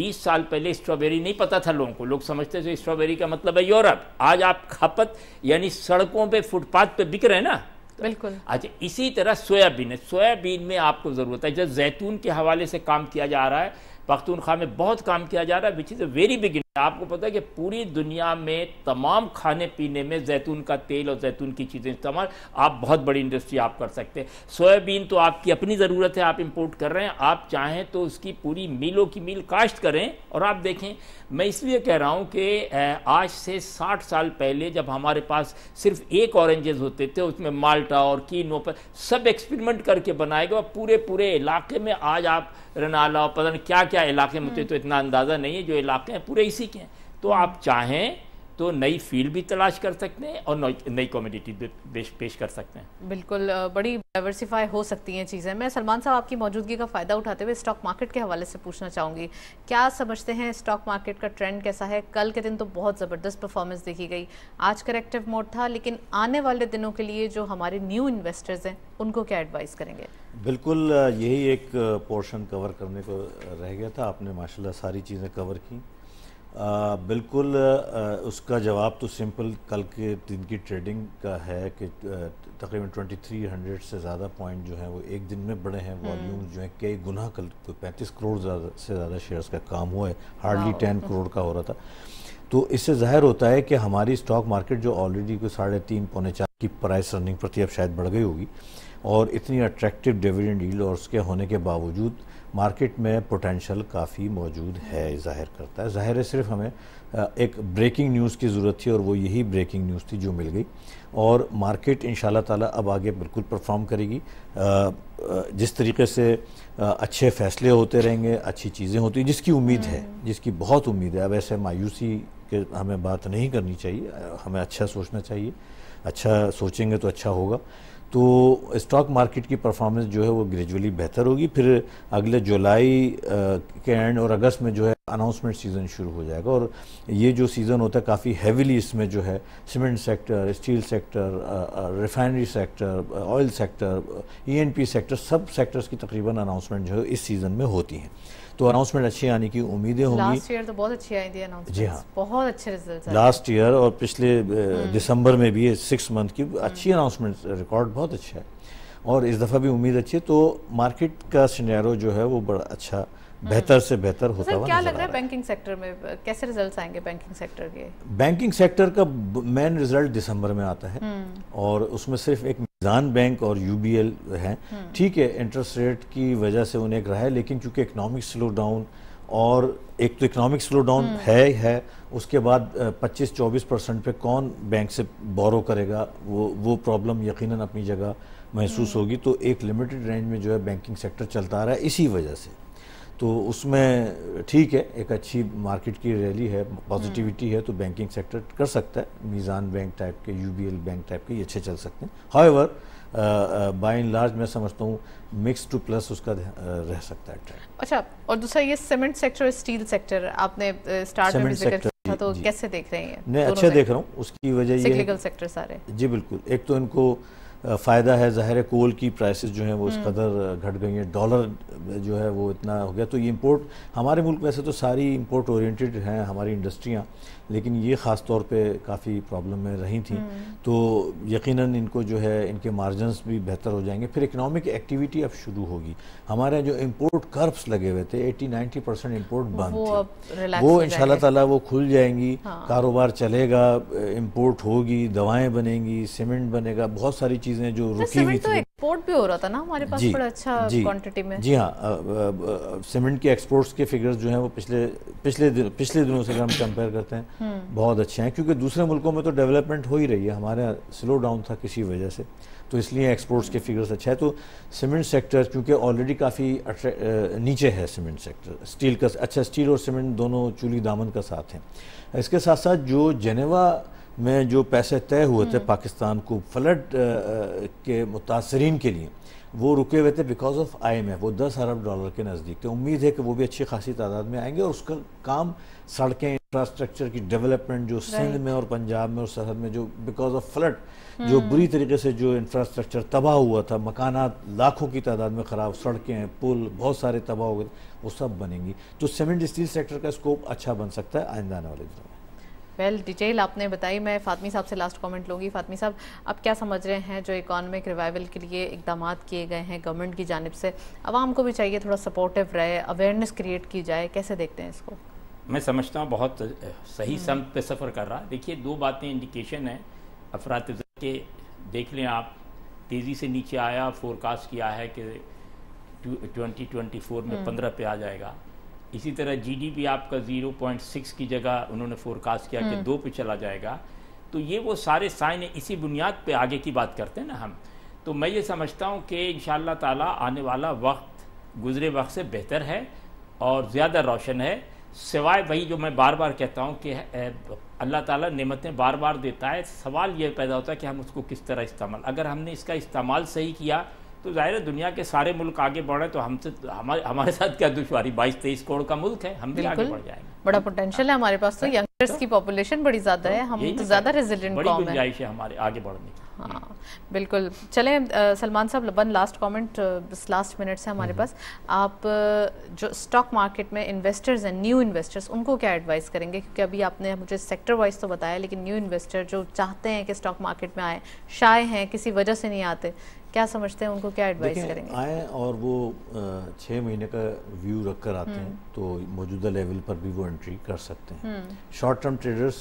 20 साल पहले स्ट्रॉबेरी नहीं पता था लोगों को लोग समझते थे स्ट्रॉबेरी का मतलब है यूरोप आज आप खपत यानी सड़कों पर फुट फुटपाथ पे बिक रहे हैं ना बिल्कुल अच्छा इसी तरह सोयाबीन है सोयाबीन में आपको ज़रूरत है जब जैतून के हवाले से काम किया जा रहा है पख्तूनख्वा में बहुत काम किया जा रहा है which is a very begin आपको पता है कि पूरी दुनिया में तमाम खाने पीने में जैतून का तेल और जैतून की चीज़ें इस्तेमाल आप बहुत बड़ी इंडस्ट्री आप कर सकते हैं सोयाबीन तो आपकी अपनी ज़रूरत है आप इंपोर्ट कर रहे हैं आप चाहें तो उसकी पूरी मीलों की मील काश्त करें और आप देखें मैं इसलिए कह रहा हूँ कि आज से साठ साल पहले जब हमारे पास सिर्फ एक ऑरेंजेस होते थे उसमें माल्टा और कीनो पर सब एक्सपेरिमेंट करके बनाए गए और पूरे पूरे इलाके में आज आप रनाला पता नहीं क्या क्या इलाके मुझे तो हम्म। इतना अंदाज़ा नहीं है जो इलाके हैं पूरे इसी के हैं तो आप चाहें तो नई फील्ड भी तलाश कर सकते हैं और नई कॉम्युनिटी पेश, पेश कर सकते हैं बिल्कुल बड़ी डाइवर्सिफाई हो सकती हैं चीज़ें मैं सलमान साहब आपकी मौजूदगी का फ़ायदा उठाते हुए स्टॉक मार्केट के हवाले से पूछना चाहूँगी क्या समझते हैं स्टॉक मार्केट का ट्रेंड कैसा है कल के दिन तो बहुत ज़बरदस्त परफॉर्मेंस देखी गई आज करेक्टिव मोड था लेकिन आने वाले दिनों के लिए जो हमारे न्यू इन्वेस्टर्स हैं उनको क्या एडवाइस करेंगे बिल्कुल यही एक पोर्शन कवर करने को रह गया था आपने माशाल्लाह सारी चीज़ें कवर की आ, बिल्कुल आ, उसका जवाब तो सिंपल कल के दिन की ट्रेडिंग का है कि तकरीबन 2300 से ज़्यादा पॉइंट जो है वो एक दिन में बढ़े हैं वॉल्यूम हम्म। जो है कई गुना कल पैंतीस करोड़ ज़्यादा से ज़्यादा शेयर्स का काम हुआ है हार्डली टेन करोड़ का हो रहा था तो इससे ज़ाहिर होता है कि हमारी स्टॉक मार्केट जो ऑलरेडी कोई साढ़े तीन पौने चार की प्राइस रनिंग प्रति अब शायद बढ़ गई होगी और इतनी अट्रैक्टिव डिविडेंड डील और उसके होने के बावजूद मार्केट में पोटेंशल काफ़ी मौजूद है जाहिर करता है ज़ाहिर है सिर्फ हमें एक ब्रेकिंग न्यूज़ की ज़रूरत थी और वो यही ब्रेकिंग न्यूज़ थी जो मिल गई और मार्केट इन ताला अब आगे बिल्कुल परफॉर्म करेगी जिस तरीके से अच्छे फैसले होते रहेंगे अच्छी चीज़ें होती जिसकी उम्मीद है हम्म। जिसकी बहुत उम्मीद है अब ऐसे मायूसी के हमें बात नहीं करनी चाहिए हमें अच्छा सोचना चाहिए अच्छा सोचेंगे तो अच्छा होगा तो स्टॉक मार्केट की परफॉर्मेंस जो है वो ग्रेजुअली बेहतर होगी फिर अगले जुलाई के एंड और अगस्त में जो है अनाउंसमेंट सीज़न शुरू हो जाएगा और ये जो सीज़न होता है काफ़ी हैविली इसमें जो है cement sector steel sector refinery sector oil sector ENP sector सब सेक्टर्स की तकरीबन अनाउंसमेंट जो है इस सीज़न में होती हैं तो अनाउंसमेंट अच्छी आने की उम्मीदें होंगी लास्ट ईयर तो बहुत अच्छी आई थी जी हाँ बहुत अच्छे रिजल्ट लास्ट ईयर और पिछले हम्म। दिसंबर में भी सिक्स मंथ की अच्छी अनाउंसमेंट हम्म। रिकॉर्ड बहुत अच्छा है और इस दफ़ा भी उम्मीद अच्छी है तो मार्केट का सिनेरो जो है वो बड़ा अच्छा हम्म। बेहतर से बेहतर होता तो हुआ क्या लग रहा है बैंकिंग सेक्टर में कैसे रिजल्ट्स आएंगे बैंकिंग सेक्टर के बैंकिंग सेक्टर का मेन रिजल्ट दिसंबर में आता है हम्म। और उसमें सिर्फ एक मिजान बैंक और यूबीएल है हम्म। ठीक है इंटरेस्ट रेट की वजह से उन्हें एक रहा है लेकिन चूंकि इकनॉमिक स्लो डाउन और एक तो इकनॉमिक स्लो डाउन है ही है उसके बाद 25-24 परसेंट पे कौन बैंक से बोरो करेगा वो वो प्रॉब्लम यकीनन अपनी जगह महसूस होगी तो एक लिमिटेड रेंज में जो है बैंकिंग सेक्टर चलता आ रहा है इसी वजह से तो उसमें ठीक है एक अच्छी मार्केट की रैली है पॉजिटिविटी है तो बैंकिंग सेक्टर कर सकता है मीज़ान बैंक टाइप के यूबीएल बैंक टाइप के ये अच्छे चल सकते हैं हाउएवर बाई एंड लार्ज मैं समझता हूँ मिक्स टू प्लस उसका uh, रह सकता है ट्रेंड अच्छा और दूसरा ये सीमेंट सेक्टर स्टील सेक्टर आपने स्टार्ट uh, में सेक्टर तो कैसे देख रहे हैं नहीं अच्छा देख रहा हूँ उसकी वजह ये सेक्टर सारे जी बिल्कुल एक तो इनको फ़ायदा है ज़ाहिर कोल की प्राइसेस जो हैं वो इस हम्म। कदर घट गई हैं डॉलर जो है वो इतना हो गया तो ये इम्पोर्ट हमारे मुल्क में ऐसे तो सारी इम्पोर्ट ओरिएंटेड हैं हमारी इंडस्ट्रियाँ लेकिन ये ख़ास तौर पे काफ़ी प्रॉब्लम में रही थी हम्म। तो यकीनन इनको जो है इनके मार्जन्स भी बेहतर हो जाएंगे फिर इकनॉमिक एक्टिविटी अब शुरू होगी हमारे जो इम्पोर्ट कर्ब्स लगे हुए थे 80 90 परसेंट इम्पोर्ट बंद वो, वो इन ताला वो खुल जाएंगी हाँ। कारोबार चलेगा इम्पोर्ट होगी दवाएँ बनेंगी सीमेंट बनेगा बहुत सारी चीज़ें जो तो रुकी हुई तो थी एक्सपोर्ट भी हो रहा था ना हमारे पास बड़ा अच्छा क्वांटिटी में जी हाँ सीमेंट के एक्सपोर्ट्स के फिगर्स जो हैं वो पिछले पिछले दिन पिछले दिनों से अगर हम कंपेयर करते हैं हम्म। बहुत अच्छे हैं क्योंकि दूसरे मुल्कों में तो डेवलपमेंट हो ही रही है हमारे स्लो डाउन था किसी वजह से तो इसलिए एक्सपोर्ट्स के फिगर्स अच्छे हैं तो सीमेंट सेक्टर क्योंकि ऑलरेडी काफ़ी नीचे है सीमेंट सेक्टर स्टील का अच्छा स्टील और सीमेंट दोनों चूली दामन का साथ हैं इसके साथ साथ जो जेनेवा में जो पैसे तय हुए थे हम्म। पाकिस्तान को फ्लड के मुतासरीन के लिए वो रुके हुए थे because of I M F वो दस अरब डॉलर के नज़दीक थे उम्मीद है कि वो भी अच्छी खासी तादाद में आएंगे और उसका काम सड़कें इंफ्रास्ट्रक्चर की डेवलपमेंट जो सिंध में और पंजाब में और सरहद में जो बिकॉज ऑफ फ्लड जो हम्म। बुरी तरीके से जो इंफ्रास्ट्रक्चर तबाह हुआ था मकाना लाखों की तादाद में ख़राब सड़कें पुल बहुत सारे तबाह हो गए वो सब बनेंगी तो सीमेंट स्टील सेक्टर का स्कोप अच्छा बन सकता है आइंदा आने वाले दिनों वेल well, डिटेल आपने बताई मैं फ़ातमी साहब से लास्ट कमेंट लूँगी फ़ातमी साहब आप क्या समझ रहे हैं जो इकानमिक रिवाइवल के लिए इकदाम किए गए हैं गवर्नमेंट की जानब से आवाम को भी चाहिए थोड़ा सपोर्टिव रहे अवेयरनेस क्रिएट की जाए कैसे देखते हैं इसको मैं समझता हूँ बहुत सही सम पे सफ़र कर रहा देखिए दो बातें इंडिकेशन है अफरा के देख लें आप तेज़ी से नीचे आया फोरकास्ट किया है कि ट्वेंटी ट्वेंटी फोर में हम्म। पंद्रह पे आ जाएगा इसी तरह जीडीपी आपका 0.6 की जगह उन्होंने फोरकास्ट किया कि हम्म। दो पे चला जाएगा तो ये वो सारे साइन इसी बुनियाद पे आगे की बात करते हैं ना हम तो मैं ये समझता हूँ कि इन ताला आने वाला वक्त गुजरे वक्त से बेहतर है और ज़्यादा रोशन है सिवाय वही जो मैं बार बार कहता हूँ कि अल्लाह ताला नेमतें बार बार देता है सवाल ये पैदा होता है कि हम उसको किस तरह इस्तेमाल अगर हमने इसका इस्तेमाल सही किया तो जाहिर है दुनिया के सारे मुल्क आगे बढ़े तो हमसे हमारे हमारे साथ क्या दुश्वारी बाईस तेईस करोड़ का मुल्क है हम भी आगे बढ़ जाएंगे बड़ा पोटेंशियल है हमारे पास तो यंगस्टर्स तो की पॉपुलेशन बड़ी ज्यादा है हम तो, तो ज्यादा रेजिडेंट बड़ी गुंजाइश है हमारे आगे बढ़ने की हाँ बिल्कुल चले सलमान साहब लबन लास्ट कमेंट बस लास्ट मिनट से हमारे हम्म। पास आप जो स्टॉक मार्केट में इन्वेस्टर्स हैं न्यू इन्वेस्टर्स उनको क्या एडवाइस करेंगे क्योंकि अभी आपने मुझे सेक्टर वाइज तो बताया लेकिन न्यू इन्वेस्टर जो चाहते हैं कि स्टॉक मार्केट में आए शाय हैं किसी वजह से नहीं आते क्या समझते हैं उनको क्या एडवाइस करेंगे आए और वो छः महीने का व्यू रख कर आते हैं हम्म। तो मौजूदा लेवल पर भी वो एंट्री कर सकते हैं शॉर्ट टर्म ट्रेडर्स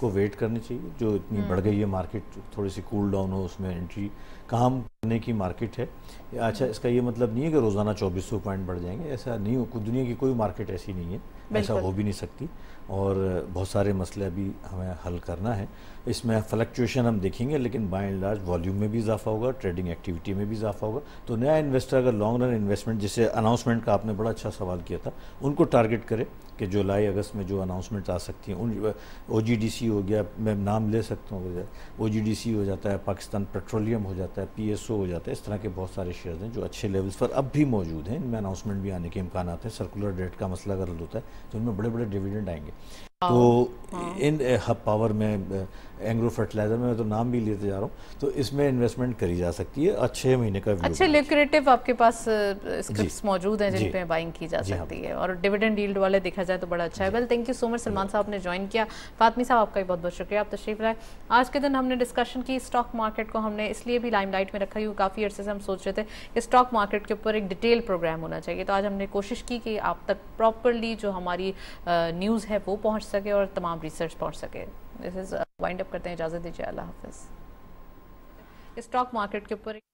को वेट करनी चाहिए जो इतनी बढ़ गई है मार्केट हम्म। थोड़ी सी कूल डाउन हो उसमें एंट्री काम करने की मार्केट है अच्छा हम्म। इसका ये मतलब नहीं है कि रोज़ाना चौबीस सौ पॉइंट बढ़ जाएंगे ऐसा नहीं हो दुनिया की कोई मार्केट ऐसी नहीं है ऐसा हो भी नहीं सकती और बहुत सारे मसले अभी हमें हल करना है इसमें फ्लक्चुएशन हम देखेंगे लेकिन बाय एंड लार्ज वॉल्यूम में भी इजाफा होगा ट्रेडिंग एक्टिविटी में भी इजाफा होगा तो नया इन्वेस्टर अगर लॉन्ग रन इन्वेस्टमेंट जिसे अनाउंसमेंट का आपने बड़ा अच्छा सवाल किया था उनको टारगेट करें कि जुलाई अगस्त में जो अनाउंसमेंट आ सकती हैं उन ओ जी डी सी हो गया मैं नाम ले सकता हूँ ओ जी डी सी हो जाता है पाकिस्तान पेट्रोलियम हो जाता है पी एस ओ हो जाता है इस तरह के बहुत सारे शेयर हैं जो अच्छे लेवल्स पर अब भी मौजूद हैं इनमें अनाउंसमेंट भी आने के इम्कान हैं सर्कुलर डेट का मसला अगर होता है तो इनमें बड़े बड़े डिविडेंड आएंगे हाँ। तो हाँ। इन हब हाँ, पावर में एंग्रो फर्टिलाइजर में मैं तो नाम भी लेते जा रहा हूँ तो इसमें इन्वेस्टमेंट करी जा सकती है अच्छे महीने का अच्छे लिक्रेटिव आपके पास स्क्रिप्ट मौजूद हैं जिनपे बाइंग की जा हाँ। सकती है और डिविडेंड डील्ड वाले देखा जाए तो बड़ा अच्छा है well thank you so much Salman sahab ने ज्वाइन किया फातमी साहब आपका भी बहुत बहुत शुक्रिया आप तशरीफ लाए आज के दिन हमने डिस्कशन की स्टॉक मार्केट को हमने इसलिए भी लाइम में रखा क्योंकि काफ़ी अर्से से हम सोच रहे थे कि स्टॉक मार्केट के ऊपर एक डिटेल प्रोग्राम होना चाहिए तो आज हमने कोशिश की कि आप तक प्रॉपरली जो हमारी न्यूज़ है वो पहुँच सके और तमाम रिसर्च पहुँच सके दिस इज़ वाइंड अप करते हैं इजाज़त दीजिए अल्लाह हाफिज़ स्टॉक मार्केट के ऊपर